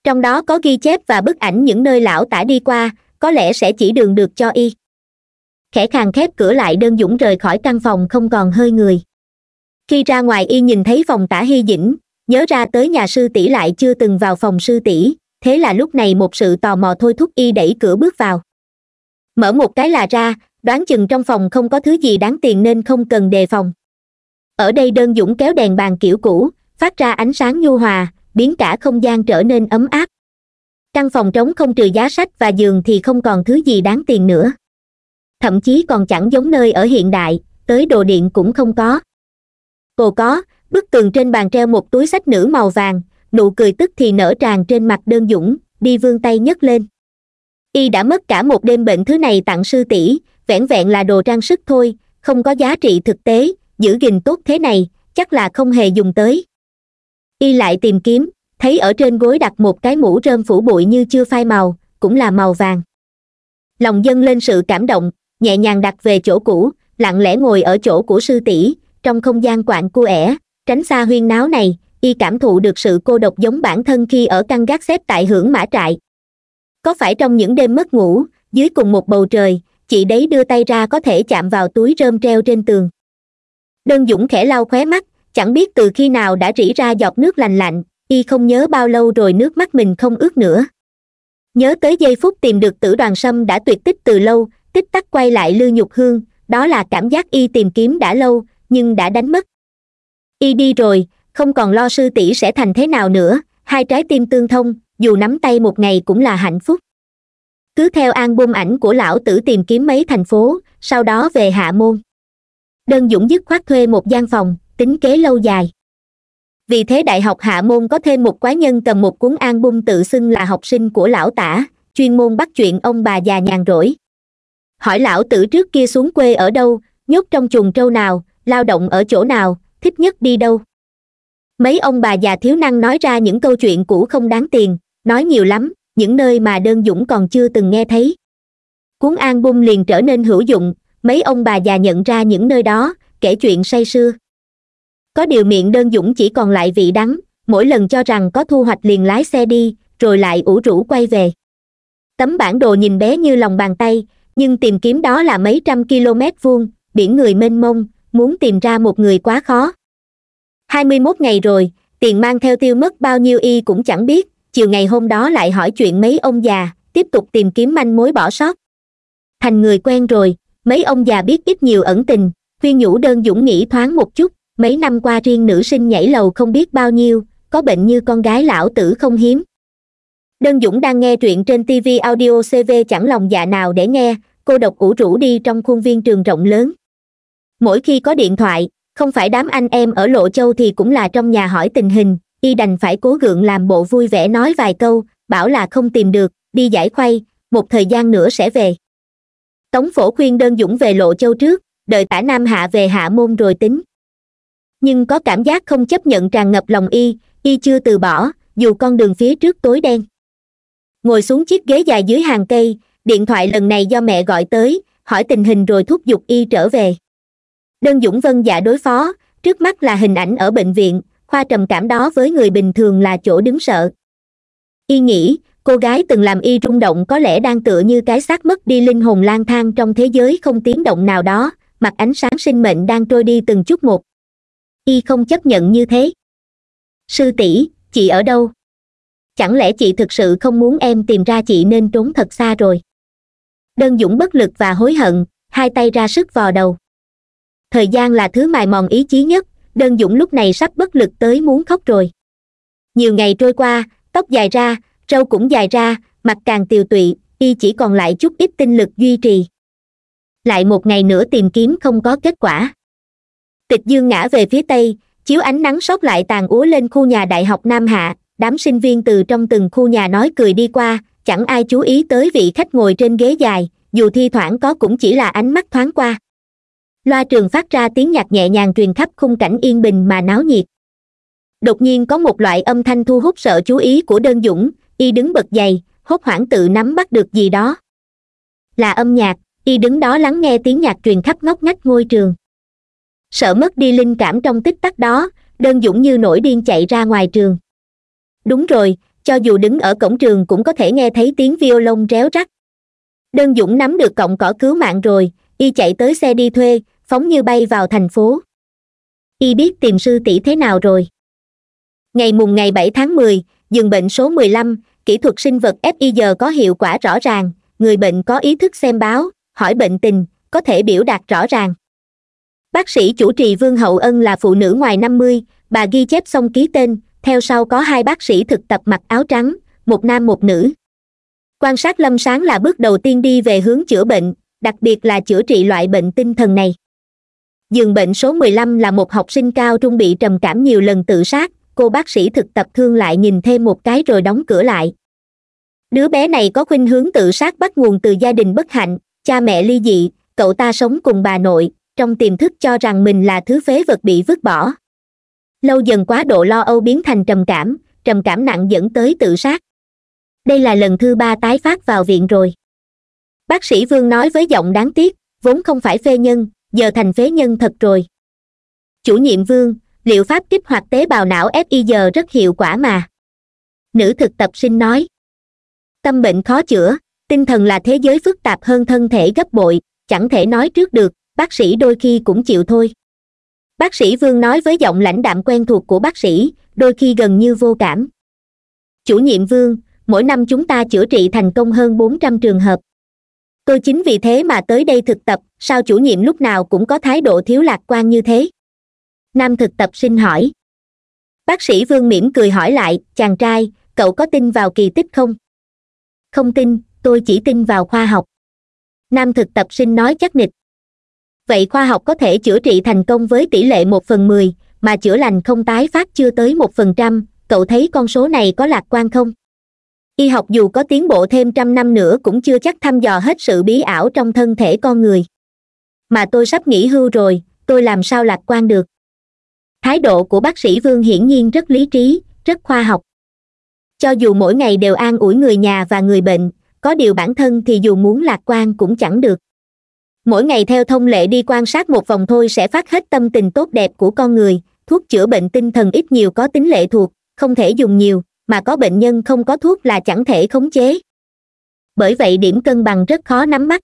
trong đó có ghi chép và bức ảnh những nơi lão tả đi qua có lẽ sẽ chỉ đường được cho y khẽ khàng khép cửa lại đơn dũng rời khỏi căn phòng không còn hơi người khi ra ngoài y nhìn thấy phòng tả hy dĩnh nhớ ra tới nhà sư tỷ lại chưa từng vào phòng sư tỷ thế là lúc này một sự tò mò thôi thúc y đẩy cửa bước vào mở một cái là ra đoán chừng trong phòng không có thứ gì đáng tiền nên không cần đề phòng ở đây đơn dũng kéo đèn bàn kiểu cũ phát ra ánh sáng nhu hòa biến cả không gian trở nên ấm áp căn phòng trống không trừ giá sách và giường thì không còn thứ gì đáng tiền nữa thậm chí còn chẳng giống nơi ở hiện đại tới đồ điện cũng không có cô có bức tường trên bàn treo một túi sách nữ màu vàng nụ cười tức thì nở tràn trên mặt đơn dũng đi vươn tay nhấc lên y đã mất cả một đêm bệnh thứ này tặng sư tỷ vẻn vẹn là đồ trang sức thôi không có giá trị thực tế giữ gìn tốt thế này chắc là không hề dùng tới y lại tìm kiếm thấy ở trên gối đặt một cái mũ rơm phủ bụi như chưa phai màu cũng là màu vàng lòng dâng lên sự cảm động nhẹ nhàng đặt về chỗ cũ lặng lẽ ngồi ở chỗ của sư tỷ trong không gian quạng cu ẻ tránh xa huyên náo này y cảm thụ được sự cô độc giống bản thân khi ở căn gác xếp tại hưởng mã trại có phải trong những đêm mất ngủ dưới cùng một bầu trời chị đấy đưa tay ra có thể chạm vào túi rơm treo trên tường đơn dũng khẽ lau khóe mắt chẳng biết từ khi nào đã rỉ ra giọt nước lành lạnh y không nhớ bao lâu rồi nước mắt mình không ướt nữa nhớ tới giây phút tìm được tử đoàn sâm đã tuyệt tích từ lâu tích tắc quay lại lưu nhục hương đó là cảm giác y tìm kiếm đã lâu nhưng đã đánh mất y đi rồi không còn lo sư tỷ sẽ thành thế nào nữa hai trái tim tương thông dù nắm tay một ngày cũng là hạnh phúc cứ theo an album ảnh của lão tử tìm kiếm mấy thành phố sau đó về hạ môn đơn dũng dứt khoát thuê một gian phòng tính kế lâu dài vì thế đại học hạ môn có thêm một quái nhân cầm một cuốn an album tự xưng là học sinh của lão tả chuyên môn bắt chuyện ông bà già nhàn rỗi hỏi lão tử trước kia xuống quê ở đâu nhốt trong chuồng trâu nào lao động ở chỗ nào thích nhất đi đâu mấy ông bà già thiếu năng nói ra những câu chuyện cũ không đáng tiền nói nhiều lắm những nơi mà đơn dũng còn chưa từng nghe thấy cuốn album liền trở nên hữu dụng mấy ông bà già nhận ra những nơi đó kể chuyện say xưa. có điều miệng đơn dũng chỉ còn lại vị đắng mỗi lần cho rằng có thu hoạch liền lái xe đi rồi lại ủ rũ quay về tấm bản đồ nhìn bé như lòng bàn tay nhưng tìm kiếm đó là mấy trăm km vuông biển người mênh mông muốn tìm ra một người quá khó hai mươi mốt ngày rồi tiền mang theo tiêu mất bao nhiêu y cũng chẳng biết chiều ngày hôm đó lại hỏi chuyện mấy ông già tiếp tục tìm kiếm manh mối bỏ sót thành người quen rồi mấy ông già biết ít nhiều ẩn tình khuyên nhủ đơn dũng nghĩ thoáng một chút mấy năm qua riêng nữ sinh nhảy lầu không biết bao nhiêu có bệnh như con gái lão tử không hiếm đơn dũng đang nghe truyện trên tv audio cv chẳng lòng dạ nào để nghe cô độc ủ rũ đi trong khuôn viên trường rộng lớn mỗi khi có điện thoại không phải đám anh em ở lộ châu thì cũng là trong nhà hỏi tình hình y đành phải cố gượng làm bộ vui vẻ nói vài câu bảo là không tìm được đi giải khuây một thời gian nữa sẽ về tống phổ khuyên đơn dũng về lộ châu trước đợi tả nam hạ về hạ môn rồi tính nhưng có cảm giác không chấp nhận tràn ngập lòng y y chưa từ bỏ dù con đường phía trước tối đen ngồi xuống chiếc ghế dài dưới hàng cây điện thoại lần này do mẹ gọi tới hỏi tình hình rồi thúc giục y trở về đơn dũng vân dạ đối phó trước mắt là hình ảnh ở bệnh viện khoa trầm cảm đó với người bình thường là chỗ đứng sợ y nghĩ cô gái từng làm y rung động có lẽ đang tựa như cái xác mất đi linh hồn lang thang trong thế giới không tiếng động nào đó mặt ánh sáng sinh mệnh đang trôi đi từng chút một y không chấp nhận như thế sư tỷ chị ở đâu chẳng lẽ chị thực sự không muốn em tìm ra chị nên trốn thật xa rồi đơn dũng bất lực và hối hận hai tay ra sức vò đầu thời gian là thứ mài mòn ý chí nhất đơn dũng lúc này sắp bất lực tới muốn khóc rồi nhiều ngày trôi qua tóc dài ra râu cũng dài ra mặt càng tiều tụy y chỉ còn lại chút ít tinh lực duy trì lại một ngày nữa tìm kiếm không có kết quả tịch dương ngã về phía tây chiếu ánh nắng sót lại tàn úa lên khu nhà đại học nam hạ đám sinh viên từ trong từng khu nhà nói cười đi qua chẳng ai chú ý tới vị khách ngồi trên ghế dài dù thi thoảng có cũng chỉ là ánh mắt thoáng qua loa trường phát ra tiếng nhạc nhẹ nhàng truyền khắp khung cảnh yên bình mà náo nhiệt đột nhiên có một loại âm thanh thu hút sợ chú ý của đơn dũng y đứng bật dày hốt hoảng tự nắm bắt được gì đó là âm nhạc y đứng đó lắng nghe tiếng nhạc truyền khắp ngóc ngách ngôi trường sợ mất đi linh cảm trong tích tắc đó đơn dũng như nổi điên chạy ra ngoài trường đúng rồi cho dù đứng ở cổng trường cũng có thể nghe thấy tiếng violon réo rắt đơn dũng nắm được cọng cỏ cứu mạng rồi y chạy tới xe đi thuê phóng như bay vào thành phố y biết tìm sư tỷ thế nào rồi ngày mùng ngày bảy tháng mười giường bệnh số mười lăm kỹ thuật sinh vật FIG có hiệu quả rõ ràng người bệnh có ý thức xem báo hỏi bệnh tình có thể biểu đạt rõ ràng bác sĩ chủ trì vương hậu ân là phụ nữ ngoài năm mươi bà ghi chép xong ký tên theo sau có hai bác sĩ thực tập mặc áo trắng một nam một nữ quan sát lâm sáng là bước đầu tiên đi về hướng chữa bệnh đặc biệt là chữa trị loại bệnh tinh thần này dường bệnh số 15 là một học sinh cao trung bị trầm cảm nhiều lần tự sát cô bác sĩ thực tập thương lại nhìn thêm một cái rồi đóng cửa lại đứa bé này có khuynh hướng tự sát bắt nguồn từ gia đình bất hạnh cha mẹ ly dị cậu ta sống cùng bà nội trong tiềm thức cho rằng mình là thứ phế vật bị vứt bỏ lâu dần quá độ lo âu biến thành trầm cảm trầm cảm nặng dẫn tới tự sát đây là lần thứ ba tái phát vào viện rồi bác sĩ vương nói với giọng đáng tiếc vốn không phải phê nhân giờ thành phế nhân thật rồi chủ nhiệm vương liệu pháp kích hoạt tế bào não fi giờ rất hiệu quả mà nữ thực tập sinh nói tâm bệnh khó chữa tinh thần là thế giới phức tạp hơn thân thể gấp bội chẳng thể nói trước được bác sĩ đôi khi cũng chịu thôi bác sĩ vương nói với giọng lãnh đạm quen thuộc của bác sĩ đôi khi gần như vô cảm chủ nhiệm vương mỗi năm chúng ta chữa trị thành công hơn bốn trăm trường hợp tôi chính vì thế mà tới đây thực tập sao chủ nhiệm lúc nào cũng có thái độ thiếu lạc quan như thế nam thực tập sinh hỏi bác sĩ vương mỉm cười hỏi lại chàng trai cậu có tin vào kỳ tích không không tin tôi chỉ tin vào khoa học nam thực tập sinh nói chắc nịch vậy khoa học có thể chữa trị thành công với tỷ lệ một phần mười mà chữa lành không tái phát chưa tới một phần trăm cậu thấy con số này có lạc quan không y học dù có tiến bộ thêm trăm năm nữa cũng chưa chắc thăm dò hết sự bí ảo trong thân thể con người mà tôi sắp nghỉ hưu rồi tôi làm sao lạc quan được thái độ của bác sĩ vương hiển nhiên rất lý trí rất khoa học cho dù mỗi ngày đều an ủi người nhà và người bệnh có điều bản thân thì dù muốn lạc quan cũng chẳng được mỗi ngày theo thông lệ đi quan sát một vòng thôi sẽ phát hết tâm tình tốt đẹp của con người thuốc chữa bệnh tinh thần ít nhiều có tính lệ thuộc không thể dùng nhiều mà có bệnh nhân không có thuốc là chẳng thể khống chế bởi vậy điểm cân bằng rất khó nắm bắt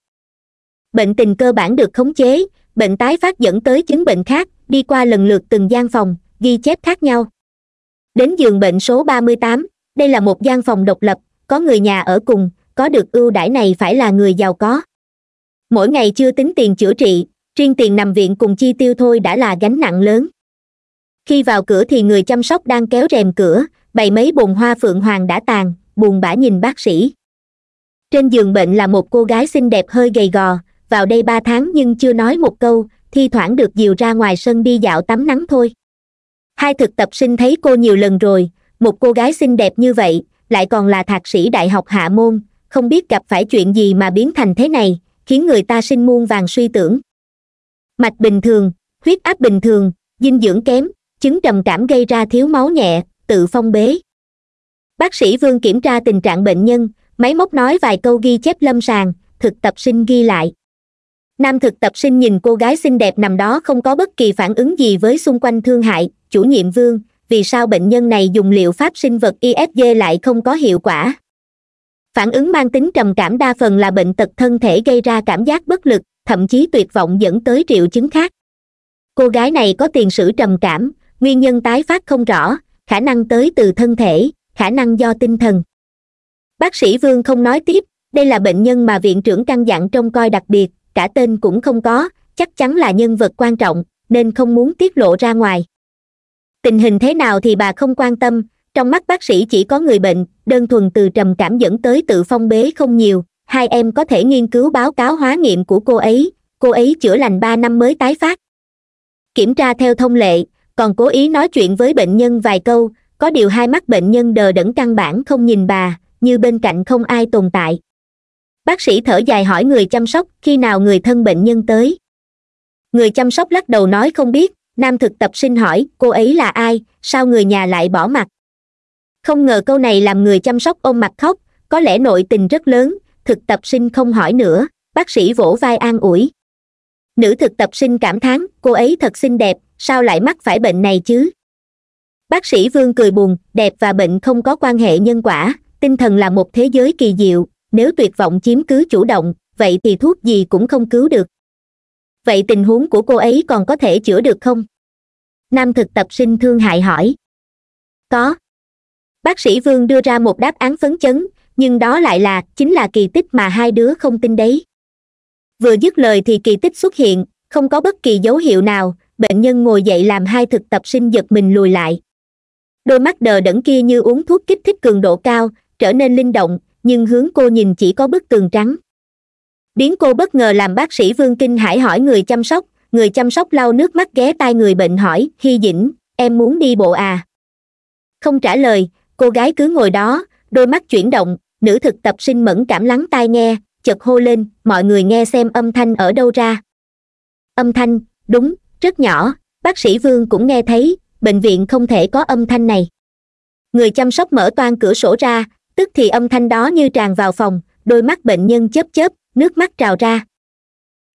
bệnh tình cơ bản được khống chế bệnh tái phát dẫn tới chứng bệnh khác đi qua lần lượt từng gian phòng ghi chép khác nhau đến giường bệnh số 38, đây là một gian phòng độc lập có người nhà ở cùng có được ưu đãi này phải là người giàu có mỗi ngày chưa tính tiền chữa trị riêng tiền nằm viện cùng chi tiêu thôi đã là gánh nặng lớn khi vào cửa thì người chăm sóc đang kéo rèm cửa bày mấy bồn hoa phượng hoàng đã tàn buồn bã nhìn bác sĩ trên giường bệnh là một cô gái xinh đẹp hơi gầy gò vào đây ba tháng nhưng chưa nói một câu thi thoảng được dìu ra ngoài sân đi dạo tắm nắng thôi hai thực tập sinh thấy cô nhiều lần rồi một cô gái xinh đẹp như vậy lại còn là thạc sĩ đại học hạ môn không biết gặp phải chuyện gì mà biến thành thế này khiến người ta sinh muôn vàng suy tưởng mạch bình thường huyết áp bình thường dinh dưỡng kém chứng trầm cảm gây ra thiếu máu nhẹ tự phong bế bác sĩ vương kiểm tra tình trạng bệnh nhân máy móc nói vài câu ghi chép lâm sàng thực tập sinh ghi lại nam thực tập sinh nhìn cô gái xinh đẹp nằm đó không có bất kỳ phản ứng gì với xung quanh thương hại chủ nhiệm vương vì sao bệnh nhân này dùng liệu pháp sinh vật ifg lại không có hiệu quả phản ứng mang tính trầm cảm đa phần là bệnh tật thân thể gây ra cảm giác bất lực thậm chí tuyệt vọng dẫn tới triệu chứng khác cô gái này có tiền sử trầm cảm nguyên nhân tái phát không rõ khả năng tới từ thân thể khả năng do tinh thần bác sĩ vương không nói tiếp đây là bệnh nhân mà viện trưởng căn dặn trông coi đặc biệt cả tên cũng không có chắc chắn là nhân vật quan trọng nên không muốn tiết lộ ra ngoài tình hình thế nào thì bà không quan tâm trong mắt bác sĩ chỉ có người bệnh đơn thuần từ trầm cảm dẫn tới tự phong bế không nhiều hai em có thể nghiên cứu báo cáo hóa nghiệm của cô ấy cô ấy chữa lành ba năm mới tái phát kiểm tra theo thông lệ còn cố ý nói chuyện với bệnh nhân vài câu có điều hai mắt bệnh nhân đờ đẫn căn bản không nhìn bà như bên cạnh không ai tồn tại bác sĩ thở dài hỏi người chăm sóc khi nào người thân bệnh nhân tới người chăm sóc lắc đầu nói không biết nam thực tập sinh hỏi cô ấy là ai sao người nhà lại bỏ mặt không ngờ câu này làm người chăm sóc ôm mặt khóc có lẽ nội tình rất lớn thực tập sinh không hỏi nữa bác sĩ vỗ vai an ủi nữ thực tập sinh cảm thán cô ấy thật xinh đẹp sao lại mắc phải bệnh này chứ bác sĩ vương cười buồn đẹp và bệnh không có quan hệ nhân quả tinh thần là một thế giới kỳ diệu nếu tuyệt vọng chiếm cứ chủ động vậy thì thuốc gì cũng không cứu được vậy tình huống của cô ấy còn có thể chữa được không nam thực tập sinh thương hại hỏi có bác sĩ vương đưa ra một đáp án phấn chấn nhưng đó lại là chính là kỳ tích mà hai đứa không tin đấy vừa dứt lời thì kỳ tích xuất hiện không có bất kỳ dấu hiệu nào bệnh nhân ngồi dậy làm hai thực tập sinh giật mình lùi lại đôi mắt đờ đẫn kia như uống thuốc kích thích cường độ cao trở nên linh động nhưng hướng cô nhìn chỉ có bức tường trắng biến cô bất ngờ làm bác sĩ vương kinh hải hỏi người chăm sóc người chăm sóc lau nước mắt ghé tai người bệnh hỏi hy dĩnh em muốn đi bộ à không trả lời cô gái cứ ngồi đó đôi mắt chuyển động nữ thực tập sinh mẫn cảm lắng tai nghe chợt hô lên mọi người nghe xem âm thanh ở đâu ra âm thanh đúng rất nhỏ bác sĩ vương cũng nghe thấy bệnh viện không thể có âm thanh này người chăm sóc mở toan cửa sổ ra tức thì âm thanh đó như tràn vào phòng đôi mắt bệnh nhân chớp chớp nước mắt trào ra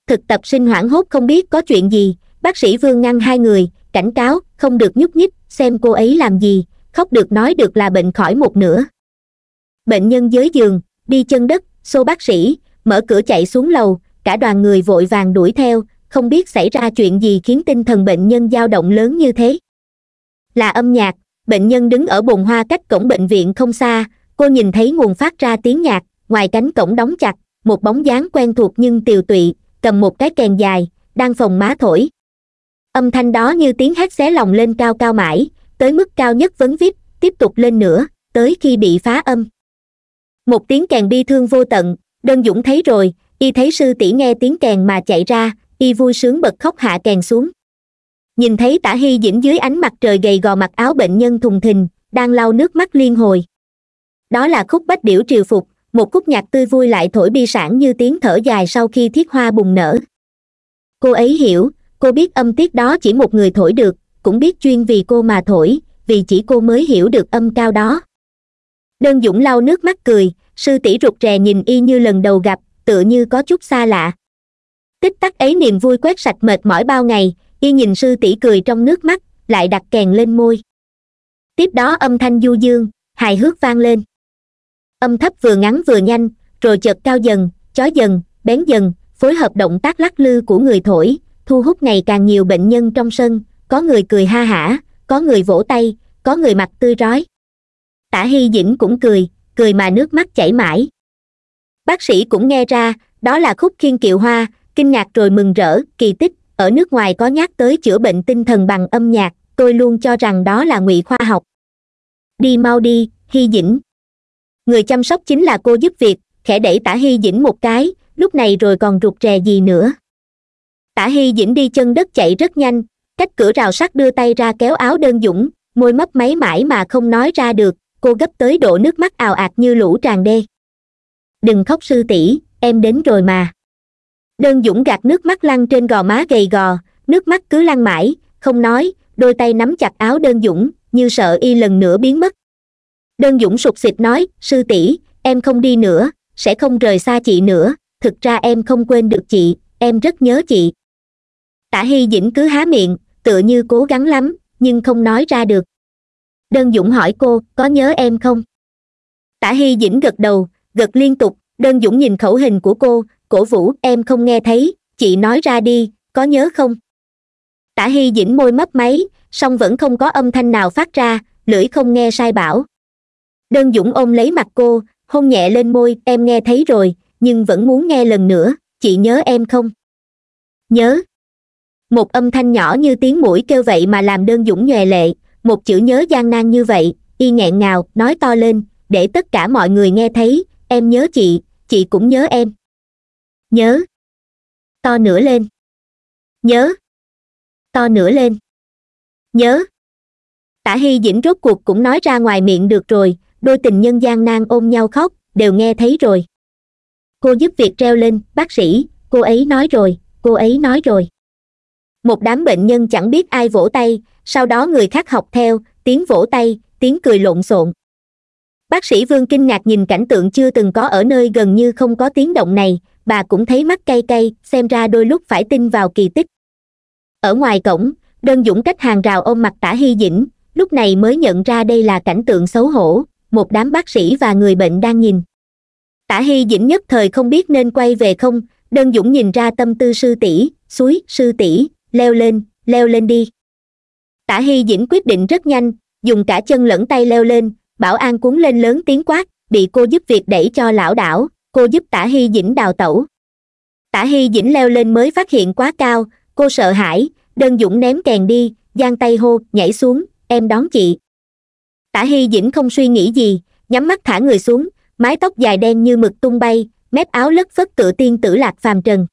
thực tập sinh hoảng hốt không biết có chuyện gì bác sĩ vương ngăn hai người cảnh cáo không được nhúc nhích xem cô ấy làm gì khóc được nói được là bệnh khỏi một nửa bệnh nhân dưới giường đi chân đất xô bác sĩ mở cửa chạy xuống lầu cả đoàn người vội vàng đuổi theo không biết xảy ra chuyện gì khiến tinh thần bệnh nhân dao động lớn như thế là âm nhạc bệnh nhân đứng ở bồn hoa cách cổng bệnh viện không xa cô nhìn thấy nguồn phát ra tiếng nhạc ngoài cánh cổng đóng chặt một bóng dáng quen thuộc nhưng tiều tụy cầm một cái kèn dài đang phòng má thổi âm thanh đó như tiếng hát xé lòng lên cao cao mãi tới mức cao nhất vấn vít tiếp tục lên nữa tới khi bị phá âm một tiếng kèn bi thương vô tận đơn dũng thấy rồi y thấy sư tỷ nghe tiếng kèn mà chạy ra y vui sướng bật khóc hạ kèn xuống nhìn thấy tả hy dĩnh dưới ánh mặt trời gầy gò mặc áo bệnh nhân thùng thình đang lau nước mắt liên hồi đó là khúc bách điểu triều phục một khúc nhạc tươi vui lại thổi bi sản như tiếng thở dài sau khi thiết hoa bùng nở cô ấy hiểu cô biết âm tiết đó chỉ một người thổi được cũng biết chuyên vì cô mà thổi vì chỉ cô mới hiểu được âm cao đó đơn dũng lau nước mắt cười sư tỷ rụt rè nhìn y như lần đầu gặp tựa như có chút xa lạ tích tắc ấy niềm vui quét sạch mệt mỏi bao ngày y nhìn sư tỷ cười trong nước mắt lại đặt kèn lên môi tiếp đó âm thanh du dương hài hước vang lên âm thấp vừa ngắn vừa nhanh rồi chợt cao dần chó dần bén dần phối hợp động tác lắc lư của người thổi thu hút ngày càng nhiều bệnh nhân trong sân có người cười ha hả có người vỗ tay có người mặt tươi rói tả hy dĩnh cũng cười cười mà nước mắt chảy mãi bác sĩ cũng nghe ra đó là khúc khiên kiều hoa kinh ngạc rồi mừng rỡ kỳ tích ở nước ngoài có nhắc tới chữa bệnh tinh thần bằng âm nhạc tôi luôn cho rằng đó là ngụy khoa học đi mau đi hy dĩnh người chăm sóc chính là cô giúp việc khẽ đẩy tả hy dĩnh một cái lúc này rồi còn rụt rè gì nữa tả hy dĩnh đi chân đất chạy rất nhanh cách cửa rào sắt đưa tay ra kéo áo đơn dũng môi mấp máy mãi mà không nói ra được cô gấp tới độ nước mắt ào ạt như lũ tràn đê đừng khóc sư tỷ em đến rồi mà đơn dũng gạt nước mắt lăn trên gò má gầy gò nước mắt cứ lăn mãi không nói đôi tay nắm chặt áo đơn dũng như sợ y lần nữa biến mất đơn dũng sụt xịt nói sư tỷ em không đi nữa sẽ không rời xa chị nữa thực ra em không quên được chị em rất nhớ chị tả hy dĩnh cứ há miệng tựa như cố gắng lắm nhưng không nói ra được đơn dũng hỏi cô có nhớ em không tả hy dĩnh gật đầu gật liên tục đơn dũng nhìn khẩu hình của cô cổ vũ em không nghe thấy chị nói ra đi có nhớ không tả hy dĩnh môi mấp máy song vẫn không có âm thanh nào phát ra lưỡi không nghe sai bảo đơn dũng ôm lấy mặt cô hôn nhẹ lên môi em nghe thấy rồi nhưng vẫn muốn nghe lần nữa chị nhớ em không nhớ một âm thanh nhỏ như tiếng mũi kêu vậy mà làm đơn dũng nhòe lệ một chữ nhớ gian nan như vậy y nghẹn ngào nói to lên để tất cả mọi người nghe thấy em nhớ chị chị cũng nhớ em nhớ to nửa lên nhớ to nửa lên nhớ tả hy dĩnh rốt cuộc cũng nói ra ngoài miệng được rồi đôi tình nhân gian nan ôm nhau khóc đều nghe thấy rồi cô giúp việc treo lên bác sĩ cô ấy nói rồi cô ấy nói rồi một đám bệnh nhân chẳng biết ai vỗ tay sau đó người khác học theo tiếng vỗ tay tiếng cười lộn xộn bác sĩ vương kinh ngạc nhìn cảnh tượng chưa từng có ở nơi gần như không có tiếng động này bà cũng thấy mắt cay cay xem ra đôi lúc phải tin vào kỳ tích ở ngoài cổng đơn dũng cách hàng rào ôm mặt tả hy dĩnh lúc này mới nhận ra đây là cảnh tượng xấu hổ một đám bác sĩ và người bệnh đang nhìn tả hy dĩnh nhất thời không biết nên quay về không đơn dũng nhìn ra tâm tư sư tỷ suối sư tỷ leo lên leo lên đi tả hy dĩnh quyết định rất nhanh dùng cả chân lẫn tay leo lên bảo an cuốn lên lớn tiếng quát bị cô giúp việc đẩy cho lão đảo cô giúp tả hy dĩnh đào tẩu tả hy dĩnh leo lên mới phát hiện quá cao cô sợ hãi đơn dũng ném kèn đi giang tay hô nhảy xuống em đón chị tả hy dĩnh không suy nghĩ gì nhắm mắt thả người xuống mái tóc dài đen như mực tung bay mép áo lất phất tự tiên tử lạc phàm trần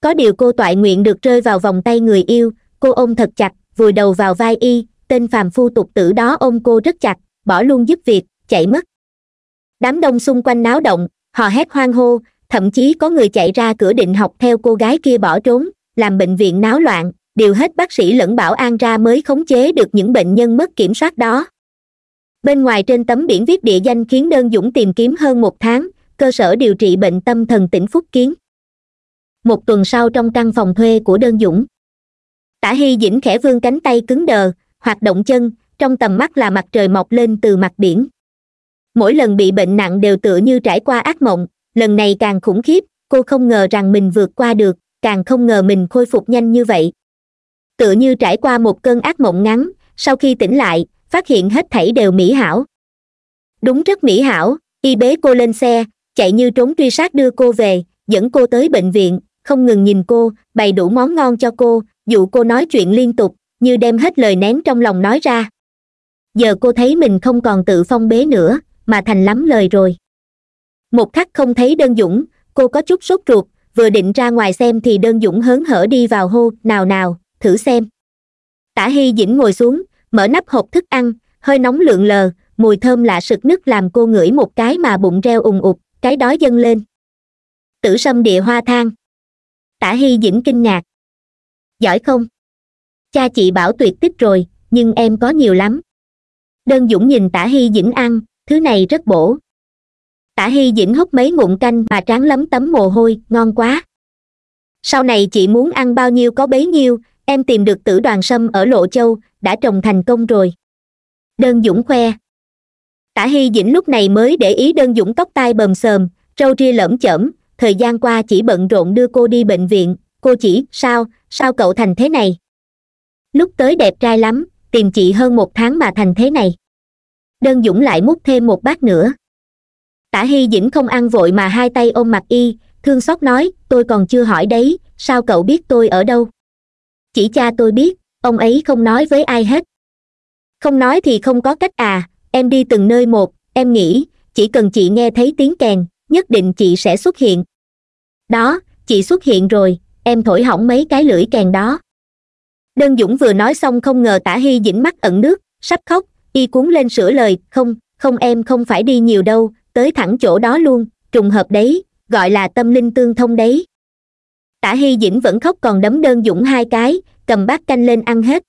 có điều cô toại nguyện được rơi vào vòng tay người yêu cô ôm thật chặt vùi đầu vào vai y tên phàm phu tục tử đó ôm cô rất chặt bỏ luôn giúp việc chạy mất đám đông xung quanh náo động họ hét hoang hô thậm chí có người chạy ra cửa định học theo cô gái kia bỏ trốn làm bệnh viện náo loạn điều hết bác sĩ lẫn bảo an ra mới khống chế được những bệnh nhân mất kiểm soát đó bên ngoài trên tấm biển viết địa danh khiến đơn dũng tìm kiếm hơn một tháng cơ sở điều trị bệnh tâm thần tỉnh phúc kiến một tuần sau trong căn phòng thuê của đơn dũng tả hy dĩnh khẽ vương cánh tay cứng đờ hoạt động chân trong tầm mắt là mặt trời mọc lên từ mặt biển mỗi lần bị bệnh nặng đều tựa như trải qua ác mộng lần này càng khủng khiếp cô không ngờ rằng mình vượt qua được càng không ngờ mình khôi phục nhanh như vậy tựa như trải qua một cơn ác mộng ngắn sau khi tỉnh lại phát hiện hết thảy đều mỹ hảo đúng rất mỹ hảo y bế cô lên xe chạy như trốn truy sát đưa cô về dẫn cô tới bệnh viện không ngừng nhìn cô bày đủ món ngon cho cô dụ cô nói chuyện liên tục như đem hết lời nén trong lòng nói ra giờ cô thấy mình không còn tự phong bế nữa mà thành lắm lời rồi một khắc không thấy đơn dũng cô có chút sốt ruột vừa định ra ngoài xem thì đơn dũng hớn hở đi vào hô nào nào thử xem tả hy dĩnh ngồi xuống mở nắp hộp thức ăn hơi nóng lượn lờ mùi thơm lạ sực nức làm cô ngửi một cái mà bụng reo ùng ụt cái đói dâng lên tử sâm địa hoa thang tả hy dĩnh kinh ngạc giỏi không cha chị bảo tuyệt tích rồi nhưng em có nhiều lắm đơn dũng nhìn tả hy dĩnh ăn thứ này rất bổ tả hy dĩnh hốc mấy ngụm canh mà tráng lấm tấm mồ hôi ngon quá sau này chị muốn ăn bao nhiêu có bấy nhiêu em tìm được tử đoàn sâm ở lộ châu đã trồng thành công rồi đơn dũng khoe tả hy dĩnh lúc này mới để ý đơn dũng tóc tai bờm sờm râu ria lởm chởm thời gian qua chỉ bận rộn đưa cô đi bệnh viện cô chỉ sao sao cậu thành thế này lúc tới đẹp trai lắm tìm chị hơn một tháng mà thành thế này đơn dũng lại múc thêm một bát nữa tả hy dĩnh không ăn vội mà hai tay ôm mặt y thương xót nói tôi còn chưa hỏi đấy sao cậu biết tôi ở đâu chỉ cha tôi biết ông ấy không nói với ai hết không nói thì không có cách à em đi từng nơi một em nghĩ chỉ cần chị nghe thấy tiếng kèn nhất định chị sẽ xuất hiện đó chị xuất hiện rồi em thổi hỏng mấy cái lưỡi kèn đó đơn dũng vừa nói xong không ngờ tả hy dĩnh mắt ẩn nước sắp khóc y cuốn lên sửa lời không không em không phải đi nhiều đâu tới thẳng chỗ đó luôn trùng hợp đấy gọi là tâm linh tương thông đấy tả hy dĩnh vẫn khóc còn đấm đơn dũng hai cái cầm bát canh lên ăn hết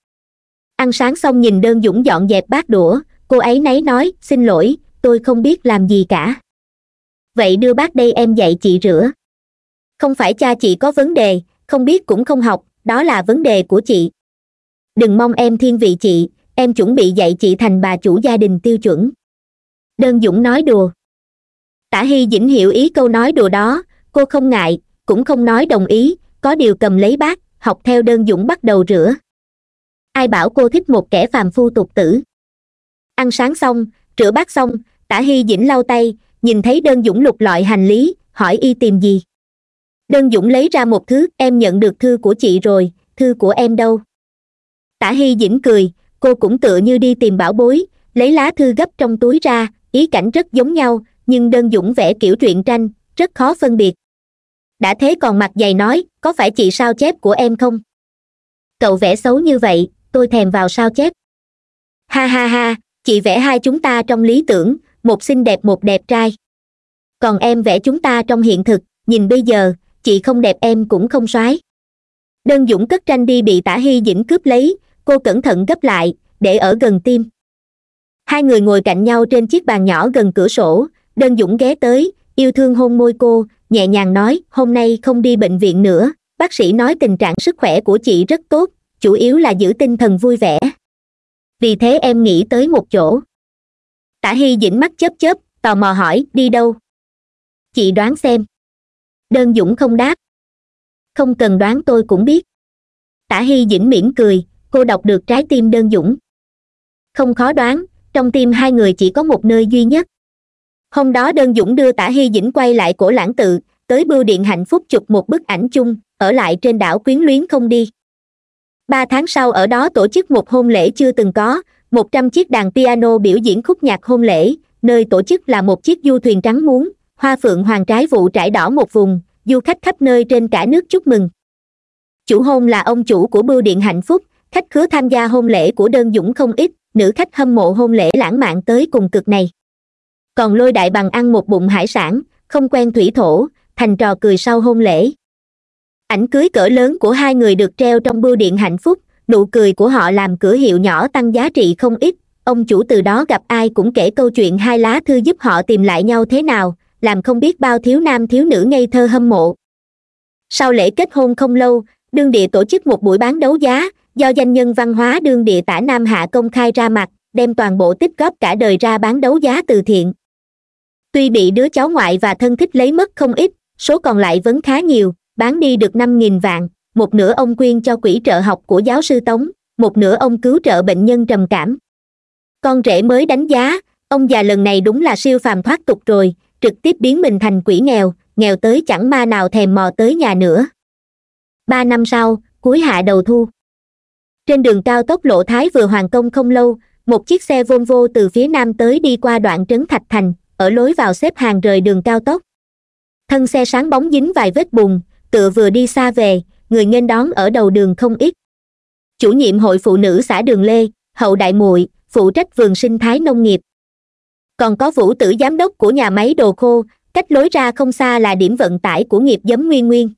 ăn sáng xong nhìn đơn dũng dọn dẹp bát đũa cô ấy náy nói xin lỗi tôi không biết làm gì cả vậy đưa bác đây em dạy chị rửa không phải cha chị có vấn đề không biết cũng không học đó là vấn đề của chị đừng mong em thiên vị chị em chuẩn bị dạy chị thành bà chủ gia đình tiêu chuẩn đơn dũng nói đùa tả hy dĩnh hiểu ý câu nói đùa đó cô không ngại cũng không nói đồng ý có điều cầm lấy bát học theo đơn dũng bắt đầu rửa ai bảo cô thích một kẻ phàm phu tục tử ăn sáng xong rửa bát xong tả hy dĩnh lau tay nhìn thấy đơn dũng lục lọi hành lý hỏi y tìm gì đơn dũng lấy ra một thứ em nhận được thư của chị rồi thư của em đâu tả hy dĩnh cười cô cũng tựa như đi tìm bảo bối lấy lá thư gấp trong túi ra ý cảnh rất giống nhau nhưng đơn dũng vẽ kiểu truyện tranh rất khó phân biệt đã thế còn mặt dày nói có phải chị sao chép của em không cậu vẽ xấu như vậy tôi thèm vào sao chép ha ha ha chị vẽ hai chúng ta trong lý tưởng một xinh đẹp một đẹp trai còn em vẽ chúng ta trong hiện thực nhìn bây giờ chị không đẹp em cũng không soái đơn dũng cất tranh đi bị tả hy dĩnh cướp lấy cô cẩn thận gấp lại để ở gần tim hai người ngồi cạnh nhau trên chiếc bàn nhỏ gần cửa sổ đơn dũng ghé tới yêu thương hôn môi cô nhẹ nhàng nói hôm nay không đi bệnh viện nữa bác sĩ nói tình trạng sức khỏe của chị rất tốt chủ yếu là giữ tinh thần vui vẻ vì thế em nghĩ tới một chỗ tả hy dĩnh mắt chớp chớp tò mò hỏi đi đâu chị đoán xem đơn dũng không đáp không cần đoán tôi cũng biết tả hy dĩnh miễn cười cô đọc được trái tim đơn dũng không khó đoán trong tim hai người chỉ có một nơi duy nhất hôm đó đơn dũng đưa tả hy dĩnh quay lại cổ lãng tự tới bưu điện hạnh phúc chụp một bức ảnh chung ở lại trên đảo quyến luyến không đi ba tháng sau ở đó tổ chức một hôn lễ chưa từng có một trăm chiếc đàn piano biểu diễn khúc nhạc hôn lễ nơi tổ chức là một chiếc du thuyền trắng muống hoa phượng hoàng trái vụ trải đỏ một vùng du khách khắp nơi trên cả nước chúc mừng chủ hôn là ông chủ của bưu điện hạnh phúc khách khứa tham gia hôn lễ của đơn dũng không ít nữ khách hâm mộ hôn lễ lãng mạn tới cùng cực này còn lôi đại bằng ăn một bụng hải sản không quen thủy thổ thành trò cười sau hôn lễ ảnh cưới cỡ lớn của hai người được treo trong bưu điện hạnh phúc nụ cười của họ làm cửa hiệu nhỏ tăng giá trị không ít ông chủ từ đó gặp ai cũng kể câu chuyện hai lá thư giúp họ tìm lại nhau thế nào làm không biết bao thiếu nam thiếu nữ ngây thơ hâm mộ sau lễ kết hôn không lâu đương địa tổ chức một buổi bán đấu giá do danh nhân văn hóa đương địa tả nam hạ công khai ra mặt đem toàn bộ tích góp cả đời ra bán đấu giá từ thiện tuy bị đứa cháu ngoại và thân thích lấy mất không ít số còn lại vẫn khá nhiều bán đi được năm nghìn vạn một nửa ông quyên cho quỹ trợ học của giáo sư tống một nửa ông cứu trợ bệnh nhân trầm cảm con rể mới đánh giá ông già lần này đúng là siêu phàm thoát tục rồi trực tiếp biến mình thành quỷ nghèo nghèo tới chẳng ma nào thèm mò tới nhà nữa ba năm sau cuối hạ đầu thu trên đường cao tốc lộ thái vừa hoàn công không lâu một chiếc xe volvo từ phía nam tới đi qua đoạn trấn thạch thành ở lối vào xếp hàng rời đường cao tốc thân xe sáng bóng dính vài vết bùn tựa vừa đi xa về người nghênh đón ở đầu đường không ít chủ nhiệm hội phụ nữ xã đường lê hậu đại muội phụ trách vườn sinh thái nông nghiệp còn có vũ tử giám đốc của nhà máy đồ khô cách lối ra không xa là điểm vận tải của nghiệp giấm nguyên nguyên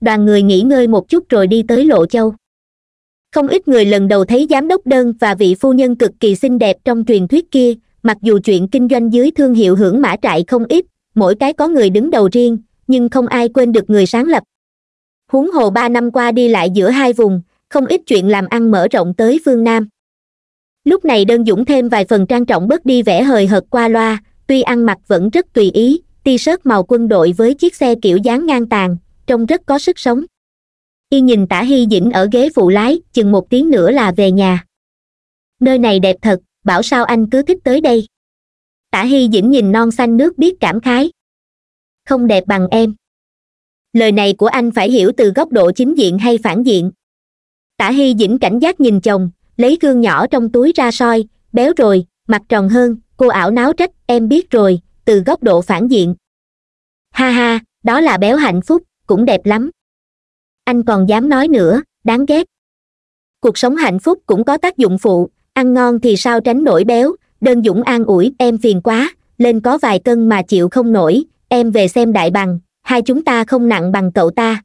đoàn người nghỉ ngơi một chút rồi đi tới lộ châu không ít người lần đầu thấy giám đốc đơn và vị phu nhân cực kỳ xinh đẹp trong truyền thuyết kia mặc dù chuyện kinh doanh dưới thương hiệu hưởng mã trại không ít mỗi cái có người đứng đầu riêng nhưng không ai quên được người sáng lập huống hồ ba năm qua đi lại giữa hai vùng không ít chuyện làm ăn mở rộng tới phương nam lúc này đơn dũng thêm vài phần trang trọng bớt đi vẻ hời hợt qua loa tuy ăn mặc vẫn rất tùy ý t sớt màu quân đội với chiếc xe kiểu dáng ngang tàn trông rất có sức sống y nhìn tả hy dĩnh ở ghế phụ lái chừng một tiếng nữa là về nhà nơi này đẹp thật bảo sao anh cứ thích tới đây tả hy dĩnh nhìn non xanh nước biết cảm khái không đẹp bằng em lời này của anh phải hiểu từ góc độ chính diện hay phản diện tả hy dĩnh cảnh giác nhìn chồng lấy gương nhỏ trong túi ra soi béo rồi mặt tròn hơn cô ảo náo trách em biết rồi từ góc độ phản diện ha ha đó là béo hạnh phúc cũng đẹp lắm anh còn dám nói nữa đáng ghét cuộc sống hạnh phúc cũng có tác dụng phụ ăn ngon thì sao tránh nổi béo đơn dũng an ủi em phiền quá lên có vài cân mà chịu không nổi em về xem đại bằng hai chúng ta không nặng bằng cậu ta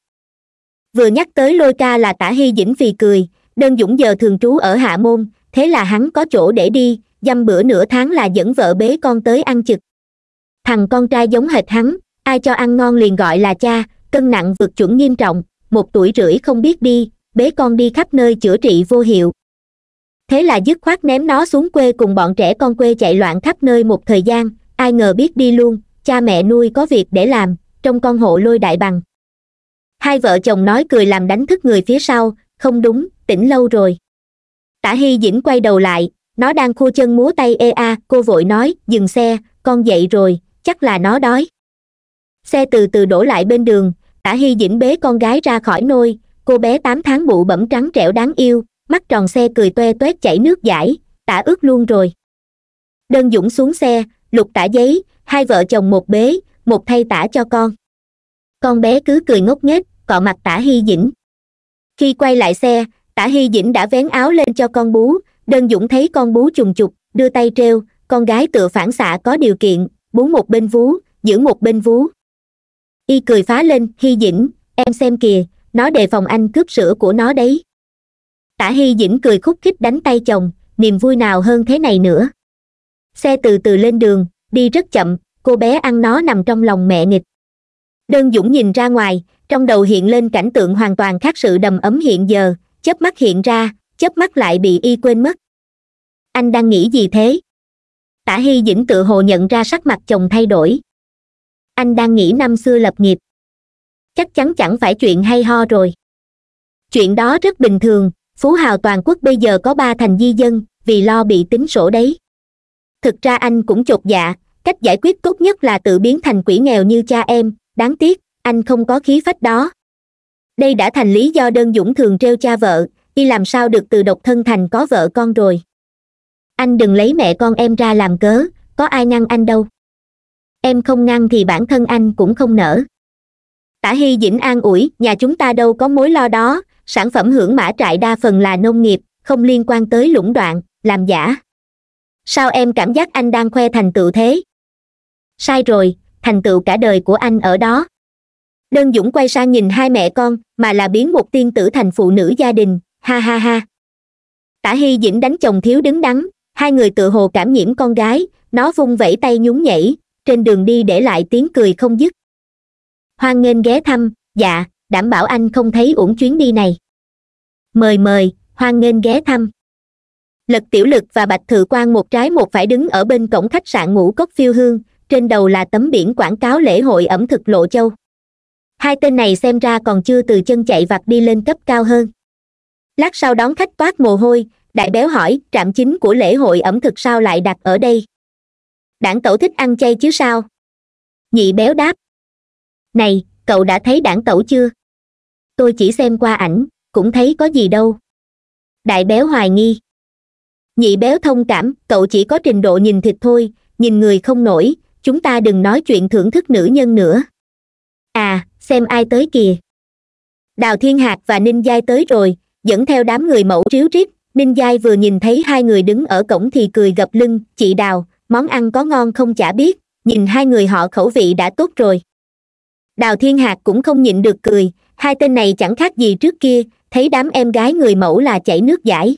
vừa nhắc tới lôi ca là tả hy dĩnh phì cười đơn dũng giờ thường trú ở hạ môn thế là hắn có chỗ để đi dăm bữa nửa tháng là dẫn vợ bế con tới ăn trực thằng con trai giống hệt hắn ai cho ăn ngon liền gọi là cha cân nặng vượt chuẩn nghiêm trọng một tuổi rưỡi không biết đi bế con đi khắp nơi chữa trị vô hiệu thế là dứt khoát ném nó xuống quê cùng bọn trẻ con quê chạy loạn khắp nơi một thời gian ai ngờ biết đi luôn cha mẹ nuôi có việc để làm trong con hộ lôi đại bằng hai vợ chồng nói cười làm đánh thức người phía sau không đúng tỉnh lâu rồi tả hy dĩnh quay đầu lại nó đang khô chân múa tay ê a cô vội nói dừng xe con dậy rồi chắc là nó đói xe từ từ đổ lại bên đường tả hy dĩnh bế con gái ra khỏi nôi cô bé tám tháng bụ bẩm trắng trẻo đáng yêu mắt tròn xe cười toe toét chảy nước giải, tả ướt luôn rồi đơn dũng xuống xe lục tả giấy hai vợ chồng một bế một thay tả cho con con bé cứ cười ngốc nghếch cọ mặt tả hy dĩnh khi quay lại xe tả hy dĩnh đã vén áo lên cho con bú đơn dũng thấy con bú trùng trục, đưa tay treo con gái tựa phản xạ có điều kiện bú một bên vú giữ một bên vú y cười phá lên hy dĩnh em xem kìa nó đề phòng anh cướp sữa của nó đấy tả hy dĩnh cười khúc khích đánh tay chồng niềm vui nào hơn thế này nữa xe từ từ lên đường đi rất chậm cô bé ăn nó nằm trong lòng mẹ nghịch đơn dũng nhìn ra ngoài trong đầu hiện lên cảnh tượng hoàn toàn khác sự đầm ấm hiện giờ chớp mắt hiện ra chớp mắt lại bị y quên mất anh đang nghĩ gì thế tả hy dĩnh tự hồ nhận ra sắc mặt chồng thay đổi anh đang nghĩ năm xưa lập nghiệp chắc chắn chẳng phải chuyện hay ho rồi chuyện đó rất bình thường phú hào toàn quốc bây giờ có ba thành di dân vì lo bị tính sổ đấy thực ra anh cũng chột dạ cách giải quyết tốt nhất là tự biến thành quỷ nghèo như cha em đáng tiếc anh không có khí phách đó đây đã thành lý do đơn dũng thường treo cha vợ y làm sao được từ độc thân thành có vợ con rồi anh đừng lấy mẹ con em ra làm cớ có ai ngăn anh đâu em không ngăn thì bản thân anh cũng không nở tả hy dĩnh an ủi nhà chúng ta đâu có mối lo đó sản phẩm hưởng mã trại đa phần là nông nghiệp không liên quan tới lũng đoạn làm giả sao em cảm giác anh đang khoe thành tựu thế sai rồi thành tựu cả đời của anh ở đó đơn dũng quay sang nhìn hai mẹ con mà là biến một tiên tử thành phụ nữ gia đình ha ha ha tả hy dĩnh đánh chồng thiếu đứng đắn hai người tự hồ cảm nhiễm con gái nó vung vẩy tay nhún nhảy trên đường đi để lại tiếng cười không dứt hoan nghênh ghé thăm dạ đảm bảo anh không thấy uổng chuyến đi này mời mời hoan nghênh ghé thăm lật tiểu lực và bạch thự quan một trái một phải đứng ở bên cổng khách sạn ngũ cốc phiêu hương trên đầu là tấm biển quảng cáo lễ hội ẩm thực lộ châu hai tên này xem ra còn chưa từ chân chạy vặt đi lên cấp cao hơn lát sau đón khách toát mồ hôi đại béo hỏi trạm chính của lễ hội ẩm thực sao lại đặt ở đây đảng tẩu thích ăn chay chứ sao nhị béo đáp này cậu đã thấy đảng tẩu chưa tôi chỉ xem qua ảnh cũng thấy có gì đâu đại béo hoài nghi nhị béo thông cảm cậu chỉ có trình độ nhìn thịt thôi nhìn người không nổi chúng ta đừng nói chuyện thưởng thức nữ nhân nữa à xem ai tới kìa đào thiên hạc và ninh giai tới rồi dẫn theo đám người mẫu ríu rít ninh giai vừa nhìn thấy hai người đứng ở cổng thì cười gập lưng chị đào món ăn có ngon không chả biết nhìn hai người họ khẩu vị đã tốt rồi đào thiên hạc cũng không nhịn được cười hai tên này chẳng khác gì trước kia thấy đám em gái người mẫu là chảy nước giải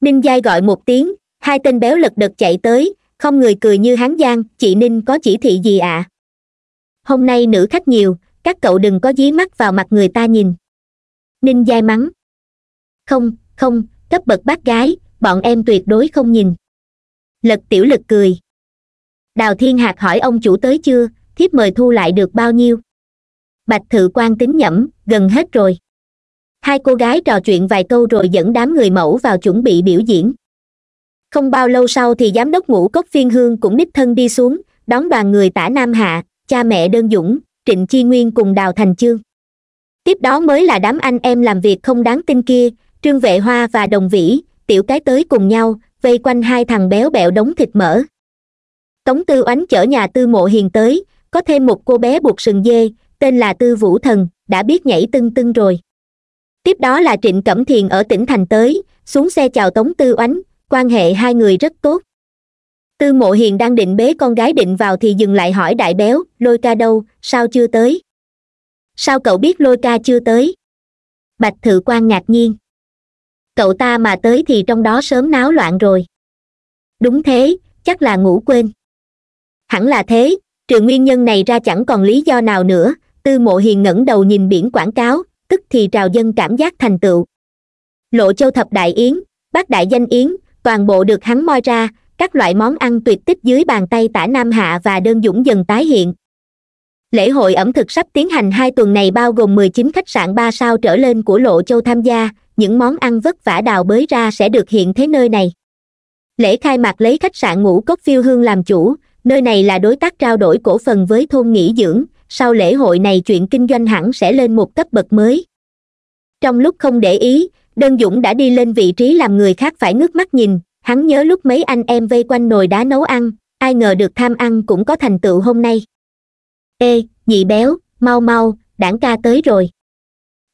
ninh giai gọi một tiếng hai tên béo lật đật chạy tới không người cười như hán giang chị ninh có chỉ thị gì ạ à? hôm nay nữ khách nhiều các cậu đừng có dí mắt vào mặt người ta nhìn ninh giai mắng không không cấp bậc bác gái bọn em tuyệt đối không nhìn lật tiểu lực cười đào thiên hạc hỏi ông chủ tới chưa thiếp mời thu lại được bao nhiêu bạch thự quan tính nhẩm gần hết rồi hai cô gái trò chuyện vài câu rồi dẫn đám người mẫu vào chuẩn bị biểu diễn không bao lâu sau thì giám đốc ngũ cốc phiên hương cũng đích thân đi xuống đón đoàn người tả nam hạ cha mẹ đơn dũng trịnh chi nguyên cùng đào thành chương tiếp đó mới là đám anh em làm việc không đáng tin kia trương vệ hoa và đồng vĩ tiểu cái tới cùng nhau vây quanh hai thằng béo bẹo đống thịt mỡ tống tư oánh chở nhà tư mộ hiền tới có thêm một cô bé buộc sừng dê tên là tư vũ thần đã biết nhảy tưng tưng rồi tiếp đó là trịnh cẩm thiền ở tỉnh thành tới xuống xe chào tống tư oánh quan hệ hai người rất tốt tư mộ hiền đang định bế con gái định vào thì dừng lại hỏi đại béo lôi ca đâu sao chưa tới sao cậu biết lôi ca chưa tới bạch thự quan ngạc nhiên cậu ta mà tới thì trong đó sớm náo loạn rồi đúng thế chắc là ngủ quên hẳn là thế trừ nguyên nhân này ra chẳng còn lý do nào nữa tư mộ hiền ngẩng đầu nhìn biển quảng cáo tức thì trào dân cảm giác thành tựu lộ châu thập đại yến bát đại danh yến toàn bộ được hắn moi ra các loại món ăn tuyệt tích dưới bàn tay tả nam hạ và đơn dũng dần tái hiện lễ hội ẩm thực sắp tiến hành hai tuần này bao gồm 19 khách sạn ba sao trở lên của lộ châu tham gia những món ăn vất vả đào bới ra sẽ được hiện thế nơi này lễ khai mạc lấy khách sạn ngũ cốc phiêu hương làm chủ nơi này là đối tác trao đổi cổ phần với thôn nghỉ dưỡng sau lễ hội này chuyện kinh doanh hẳn sẽ lên một cấp bậc mới trong lúc không để ý đơn dũng đã đi lên vị trí làm người khác phải ngước mắt nhìn hắn nhớ lúc mấy anh em vây quanh nồi đá nấu ăn ai ngờ được tham ăn cũng có thành tựu hôm nay ê nhị béo mau mau đảng ca tới rồi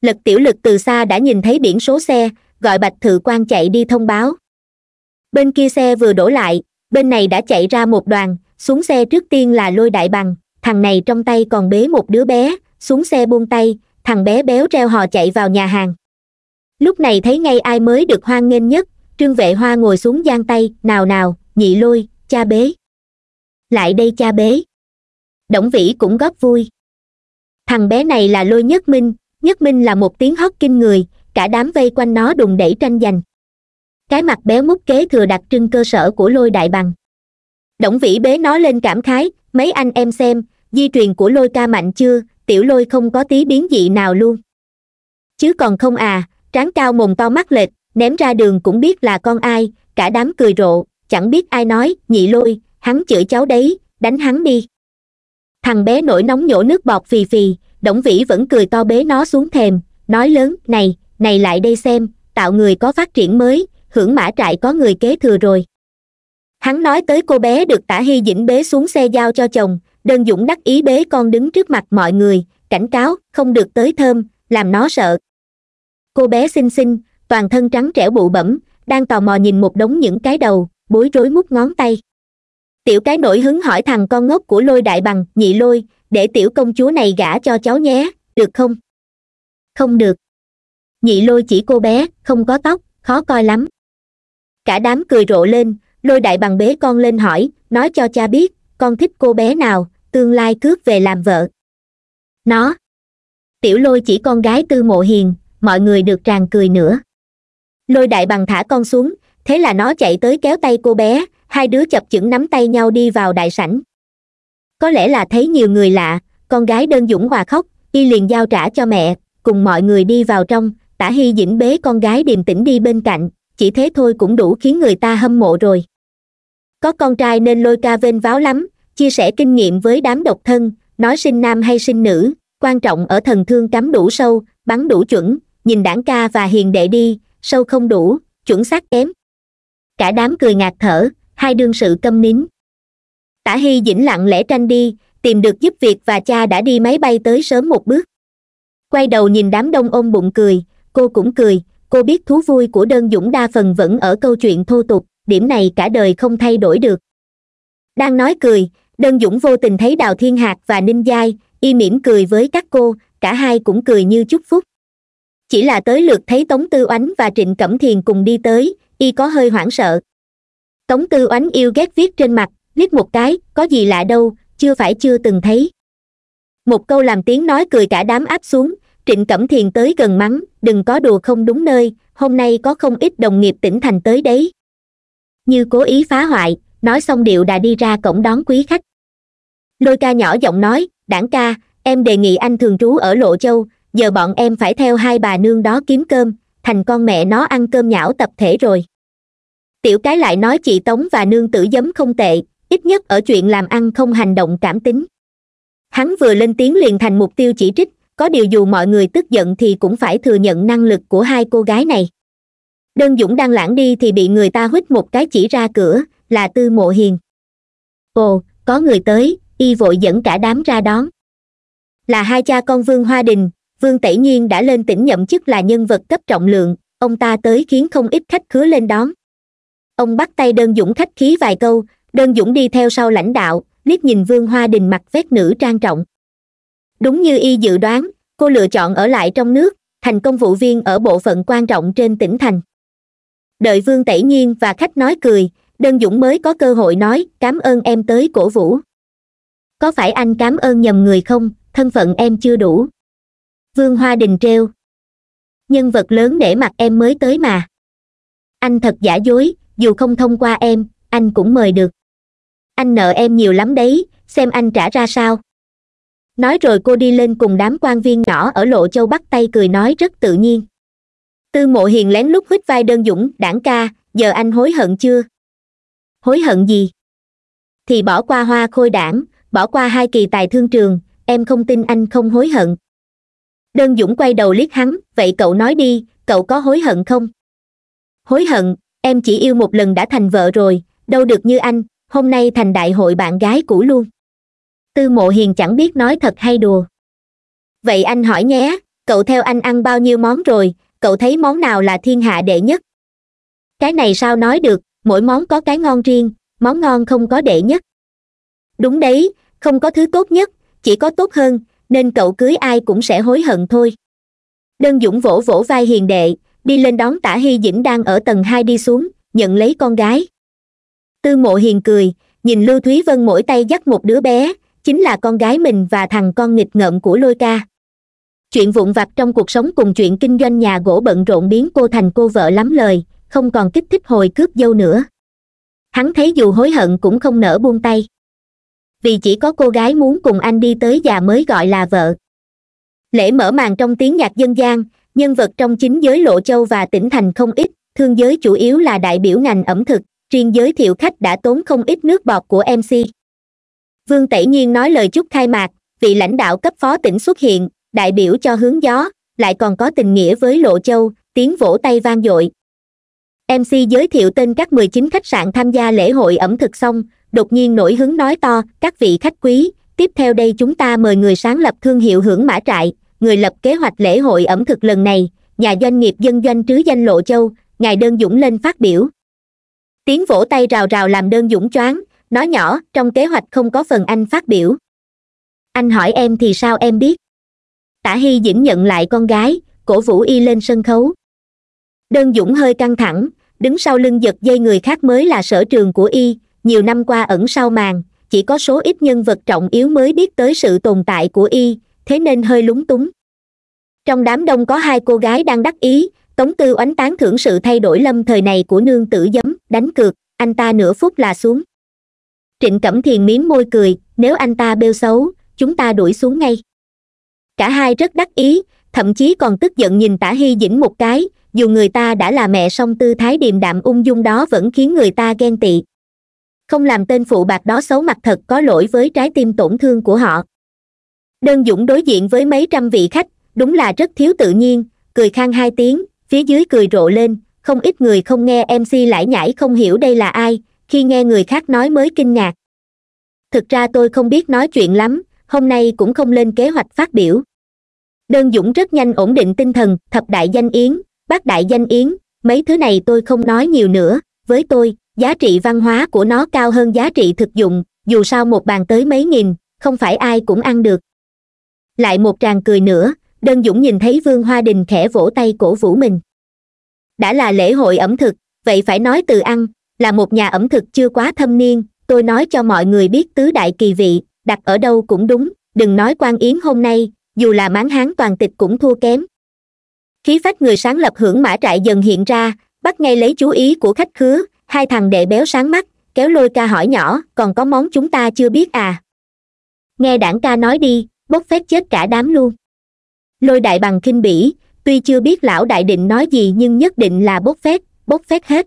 lật tiểu lực từ xa đã nhìn thấy biển số xe gọi bạch thự quan chạy đi thông báo bên kia xe vừa đổ lại bên này đã chạy ra một đoàn xuống xe trước tiên là lôi đại bằng thằng này trong tay còn bế một đứa bé xuống xe buông tay thằng bé béo treo hò chạy vào nhà hàng lúc này thấy ngay ai mới được hoan nghênh nhất trương vệ hoa ngồi xuống giang tay nào nào nhị lôi cha bế lại đây cha bế Đổng vĩ cũng góp vui thằng bé này là lôi nhất minh nhất minh là một tiếng hót kinh người cả đám vây quanh nó đùng đẩy tranh giành cái mặt béo mút kế thừa đặc trưng cơ sở của lôi đại bằng động vĩ bế nó lên cảm khái mấy anh em xem di truyền của lôi ca mạnh chưa tiểu lôi không có tí biến dị nào luôn chứ còn không à tráng cao mồm to mắt lệch ném ra đường cũng biết là con ai cả đám cười rộ chẳng biết ai nói nhị lôi hắn chửi cháu đấy đánh hắn đi thằng bé nổi nóng nhổ nước bọt phì phì đổng vĩ vẫn cười to bế nó xuống thềm nói lớn này này lại đây xem tạo người có phát triển mới hưởng mã trại có người kế thừa rồi hắn nói tới cô bé được tả hy dĩnh bế xuống xe giao cho chồng đơn dũng đắc ý bế con đứng trước mặt mọi người cảnh cáo không được tới thơm làm nó sợ cô bé xinh xinh toàn thân trắng trẻo bụ bẩm đang tò mò nhìn một đống những cái đầu bối rối mút ngón tay tiểu cái nổi hứng hỏi thằng con ngốc của lôi đại bằng nhị lôi để tiểu công chúa này gả cho cháu nhé được không không được nhị lôi chỉ cô bé không có tóc khó coi lắm cả đám cười rộ lên lôi đại bằng bế con lên hỏi nói cho cha biết con thích cô bé nào tương lai cướp về làm vợ nó tiểu lôi chỉ con gái tư mộ hiền mọi người được tràn cười nữa lôi đại bằng thả con xuống thế là nó chạy tới kéo tay cô bé hai đứa chập chững nắm tay nhau đi vào đại sảnh có lẽ là thấy nhiều người lạ con gái đơn dũng hòa khóc y liền giao trả cho mẹ cùng mọi người đi vào trong tả hy dĩnh bế con gái điềm tĩnh đi bên cạnh chỉ thế thôi cũng đủ khiến người ta hâm mộ rồi có con trai nên lôi ca vênh váo lắm chia sẻ kinh nghiệm với đám độc thân nói sinh nam hay sinh nữ quan trọng ở thần thương cắm đủ sâu bắn đủ chuẩn nhìn đảng ca và hiền đệ đi sâu không đủ chuẩn xác kém cả đám cười ngạt thở hai đương sự câm nín tả hy dĩnh lặng lẽ tranh đi tìm được giúp việc và cha đã đi máy bay tới sớm một bước quay đầu nhìn đám đông ôm bụng cười cô cũng cười cô biết thú vui của đơn dũng đa phần vẫn ở câu chuyện thô tục điểm này cả đời không thay đổi được đang nói cười đơn dũng vô tình thấy đào thiên hạc và ninh giai y mỉm cười với các cô cả hai cũng cười như chúc phúc chỉ là tới lượt thấy tống tư oánh và trịnh cẩm thiền cùng đi tới y có hơi hoảng sợ tống tư oánh yêu ghét viết trên mặt liếc một cái có gì lạ đâu chưa phải chưa từng thấy một câu làm tiếng nói cười cả đám áp xuống trịnh cẩm thiền tới gần mắng đừng có đùa không đúng nơi hôm nay có không ít đồng nghiệp tỉnh thành tới đấy như cố ý phá hoại nói xong điệu đã đi ra cổng đón quý khách lôi ca nhỏ giọng nói đảng ca em đề nghị anh thường trú ở lộ châu giờ bọn em phải theo hai bà nương đó kiếm cơm thành con mẹ nó ăn cơm nhão tập thể rồi tiểu cái lại nói chị tống và nương tử giấm không tệ ít nhất ở chuyện làm ăn không hành động cảm tính hắn vừa lên tiếng liền thành mục tiêu chỉ trích có điều dù mọi người tức giận thì cũng phải thừa nhận năng lực của hai cô gái này đơn dũng đang lãng đi thì bị người ta huýt một cái chỉ ra cửa là tư mộ hiền ồ có người tới y vội dẫn cả đám ra đón là hai cha con vương hoa đình vương tẩy nhiên đã lên tỉnh nhậm chức là nhân vật cấp trọng lượng ông ta tới khiến không ít khách khứa lên đón ông bắt tay đơn dũng khách khí vài câu đơn dũng đi theo sau lãnh đạo liếc nhìn vương hoa đình mặc vét nữ trang trọng đúng như y dự đoán cô lựa chọn ở lại trong nước thành công vụ viên ở bộ phận quan trọng trên tỉnh thành đợi vương tẩy nhiên và khách nói cười đơn dũng mới có cơ hội nói cảm ơn em tới cổ vũ có phải anh cảm ơn nhầm người không thân phận em chưa đủ vương hoa đình trêu nhân vật lớn để mặt em mới tới mà anh thật giả dối dù không thông qua em anh cũng mời được anh nợ em nhiều lắm đấy xem anh trả ra sao nói rồi cô đi lên cùng đám quan viên nhỏ ở lộ châu bắt tay cười nói rất tự nhiên tư mộ hiền lén lút hít vai đơn dũng đảng ca giờ anh hối hận chưa hối hận gì thì bỏ qua hoa khôi đảng bỏ qua hai kỳ tài thương trường em không tin anh không hối hận đơn dũng quay đầu liếc hắn vậy cậu nói đi cậu có hối hận không hối hận em chỉ yêu một lần đã thành vợ rồi đâu được như anh hôm nay thành đại hội bạn gái cũ luôn tư mộ hiền chẳng biết nói thật hay đùa vậy anh hỏi nhé cậu theo anh ăn bao nhiêu món rồi cậu thấy món nào là thiên hạ đệ nhất cái này sao nói được mỗi món có cái ngon riêng món ngon không có đệ nhất đúng đấy không có thứ tốt nhất chỉ có tốt hơn nên cậu cưới ai cũng sẽ hối hận thôi đơn dũng vỗ vỗ vai hiền đệ đi lên đón tả hy dĩnh đang ở tầng hai đi xuống nhận lấy con gái tư mộ hiền cười nhìn lưu thúy vân mỗi tay dắt một đứa bé chính là con gái mình và thằng con nghịch ngợm của lôi ca chuyện vụn vặt trong cuộc sống cùng chuyện kinh doanh nhà gỗ bận rộn biến cô thành cô vợ lắm lời không còn kích thích hồi cướp dâu nữa hắn thấy dù hối hận cũng không nỡ buông tay vì chỉ có cô gái muốn cùng anh đi tới già mới gọi là vợ lễ mở màn trong tiếng nhạc dân gian nhân vật trong chính giới lộ châu và tỉnh thành không ít thương giới chủ yếu là đại biểu ngành ẩm thực riêng giới thiệu khách đã tốn không ít nước bọt của mc vương tẩy nhiên nói lời chúc khai mạc vị lãnh đạo cấp phó tỉnh xuất hiện đại biểu cho hướng gió lại còn có tình nghĩa với lộ châu tiếng vỗ tay vang dội mc giới thiệu tên các mười chín khách sạn tham gia lễ hội ẩm thực xong đột nhiên nổi hứng nói to các vị khách quý tiếp theo đây chúng ta mời người sáng lập thương hiệu hưởng mã trại người lập kế hoạch lễ hội ẩm thực lần này nhà doanh nghiệp dân doanh trứ danh lộ châu ngài đơn dũng lên phát biểu tiếng vỗ tay rào rào làm đơn dũng choáng nói nhỏ trong kế hoạch không có phần anh phát biểu anh hỏi em thì sao em biết tả hy dĩnh nhận lại con gái cổ vũ y lên sân khấu đơn dũng hơi căng thẳng đứng sau lưng giật dây người khác mới là sở trường của y nhiều năm qua ẩn sau màn chỉ có số ít nhân vật trọng yếu mới biết tới sự tồn tại của y thế nên hơi lúng túng trong đám đông có hai cô gái đang đắc ý tống tư oánh tán thưởng sự thay đổi lâm thời này của nương tử giấm đánh cược anh ta nửa phút là xuống trịnh cẩm thiền mím môi cười nếu anh ta bêu xấu chúng ta đuổi xuống ngay cả hai rất đắc ý thậm chí còn tức giận nhìn tả hy dĩnh một cái dù người ta đã là mẹ song tư thái điềm đạm ung dung đó vẫn khiến người ta ghen tị không làm tên phụ bạc đó xấu mặt thật có lỗi với trái tim tổn thương của họ đơn dũng đối diện với mấy trăm vị khách đúng là rất thiếu tự nhiên cười khang hai tiếng phía dưới cười rộ lên không ít người không nghe mc lải nhải không hiểu đây là ai khi nghe người khác nói mới kinh ngạc thực ra tôi không biết nói chuyện lắm hôm nay cũng không lên kế hoạch phát biểu đơn dũng rất nhanh ổn định tinh thần thập đại danh yến bác đại danh yến mấy thứ này tôi không nói nhiều nữa với tôi giá trị văn hóa của nó cao hơn giá trị thực dụng dù sao một bàn tới mấy nghìn không phải ai cũng ăn được lại một tràng cười nữa đơn dũng nhìn thấy vương hoa đình khẽ vỗ tay cổ vũ mình đã là lễ hội ẩm thực vậy phải nói từ ăn là một nhà ẩm thực chưa quá thâm niên tôi nói cho mọi người biết tứ đại kỳ vị đặt ở đâu cũng đúng đừng nói quan yến hôm nay dù là mán hán toàn tịch cũng thua kém khí phách người sáng lập hưởng mã trại dần hiện ra bắt ngay lấy chú ý của khách khứa hai thằng đệ béo sáng mắt kéo lôi ca hỏi nhỏ còn có món chúng ta chưa biết à nghe đảng ca nói đi bốc phét chết cả đám luôn lôi đại bằng kinh bỉ tuy chưa biết lão đại định nói gì nhưng nhất định là bốc phét bốc phét hết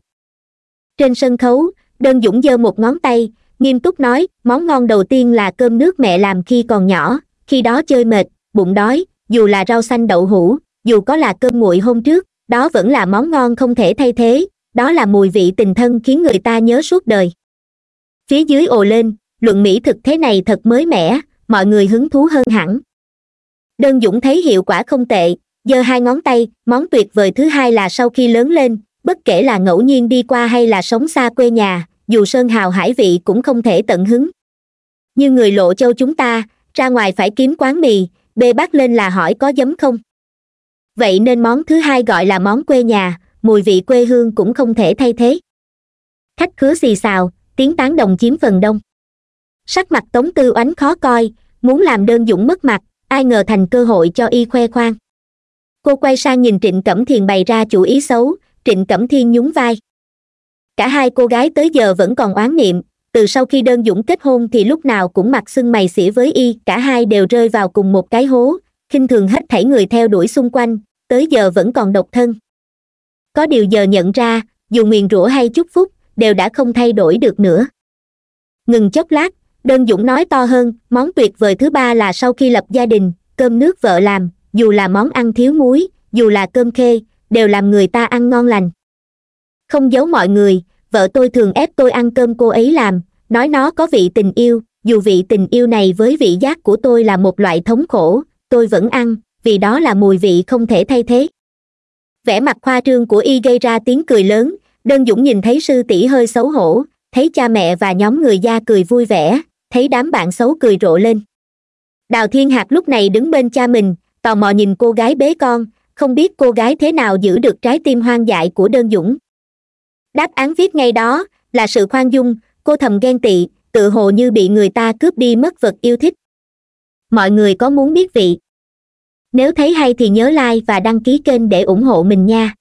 trên sân khấu đơn dũng giơ một ngón tay nghiêm túc nói món ngon đầu tiên là cơm nước mẹ làm khi còn nhỏ khi đó chơi mệt bụng đói dù là rau xanh đậu hũ dù có là cơm nguội hôm trước đó vẫn là món ngon không thể thay thế đó là mùi vị tình thân khiến người ta nhớ suốt đời phía dưới ồ lên luận mỹ thực thế này thật mới mẻ mọi người hứng thú hơn hẳn đơn dũng thấy hiệu quả không tệ giơ hai ngón tay món tuyệt vời thứ hai là sau khi lớn lên bất kể là ngẫu nhiên đi qua hay là sống xa quê nhà dù sơn hào hải vị cũng không thể tận hứng như người lộ châu chúng ta ra ngoài phải kiếm quán mì bê bát lên là hỏi có giấm không vậy nên món thứ hai gọi là món quê nhà mùi vị quê hương cũng không thể thay thế khách khứa xì xào tiếng tán đồng chiếm phần đông sắc mặt tống tư oánh khó coi muốn làm đơn dũng mất mặt ai ngờ thành cơ hội cho y khoe khoang cô quay sang nhìn trịnh cẩm thiền bày ra chủ ý xấu trịnh cẩm thiên nhún vai cả hai cô gái tới giờ vẫn còn oán niệm từ sau khi đơn dũng kết hôn thì lúc nào cũng mặt xưng mày xỉa với y cả hai đều rơi vào cùng một cái hố khinh thường hết thảy người theo đuổi xung quanh tới giờ vẫn còn độc thân có điều giờ nhận ra dù nguyền rủa hay chúc phúc đều đã không thay đổi được nữa ngừng chốc lát đơn dũng nói to hơn món tuyệt vời thứ ba là sau khi lập gia đình cơm nước vợ làm dù là món ăn thiếu muối dù là cơm khê đều làm người ta ăn ngon lành không giấu mọi người vợ tôi thường ép tôi ăn cơm cô ấy làm nói nó có vị tình yêu dù vị tình yêu này với vị giác của tôi là một loại thống khổ tôi vẫn ăn vì đó là mùi vị không thể thay thế vẻ mặt khoa trương của y gây ra tiếng cười lớn đơn dũng nhìn thấy sư tỷ hơi xấu hổ thấy cha mẹ và nhóm người gia cười vui vẻ thấy đám bạn xấu cười rộ lên đào thiên hạc lúc này đứng bên cha mình tò mò nhìn cô gái bế con không biết cô gái thế nào giữ được trái tim hoang dại của đơn dũng đáp án viết ngay đó là sự khoan dung cô thầm ghen tị tự hồ như bị người ta cướp đi mất vật yêu thích mọi người có muốn biết vị nếu thấy hay thì nhớ like và đăng ký kênh để ủng hộ mình nha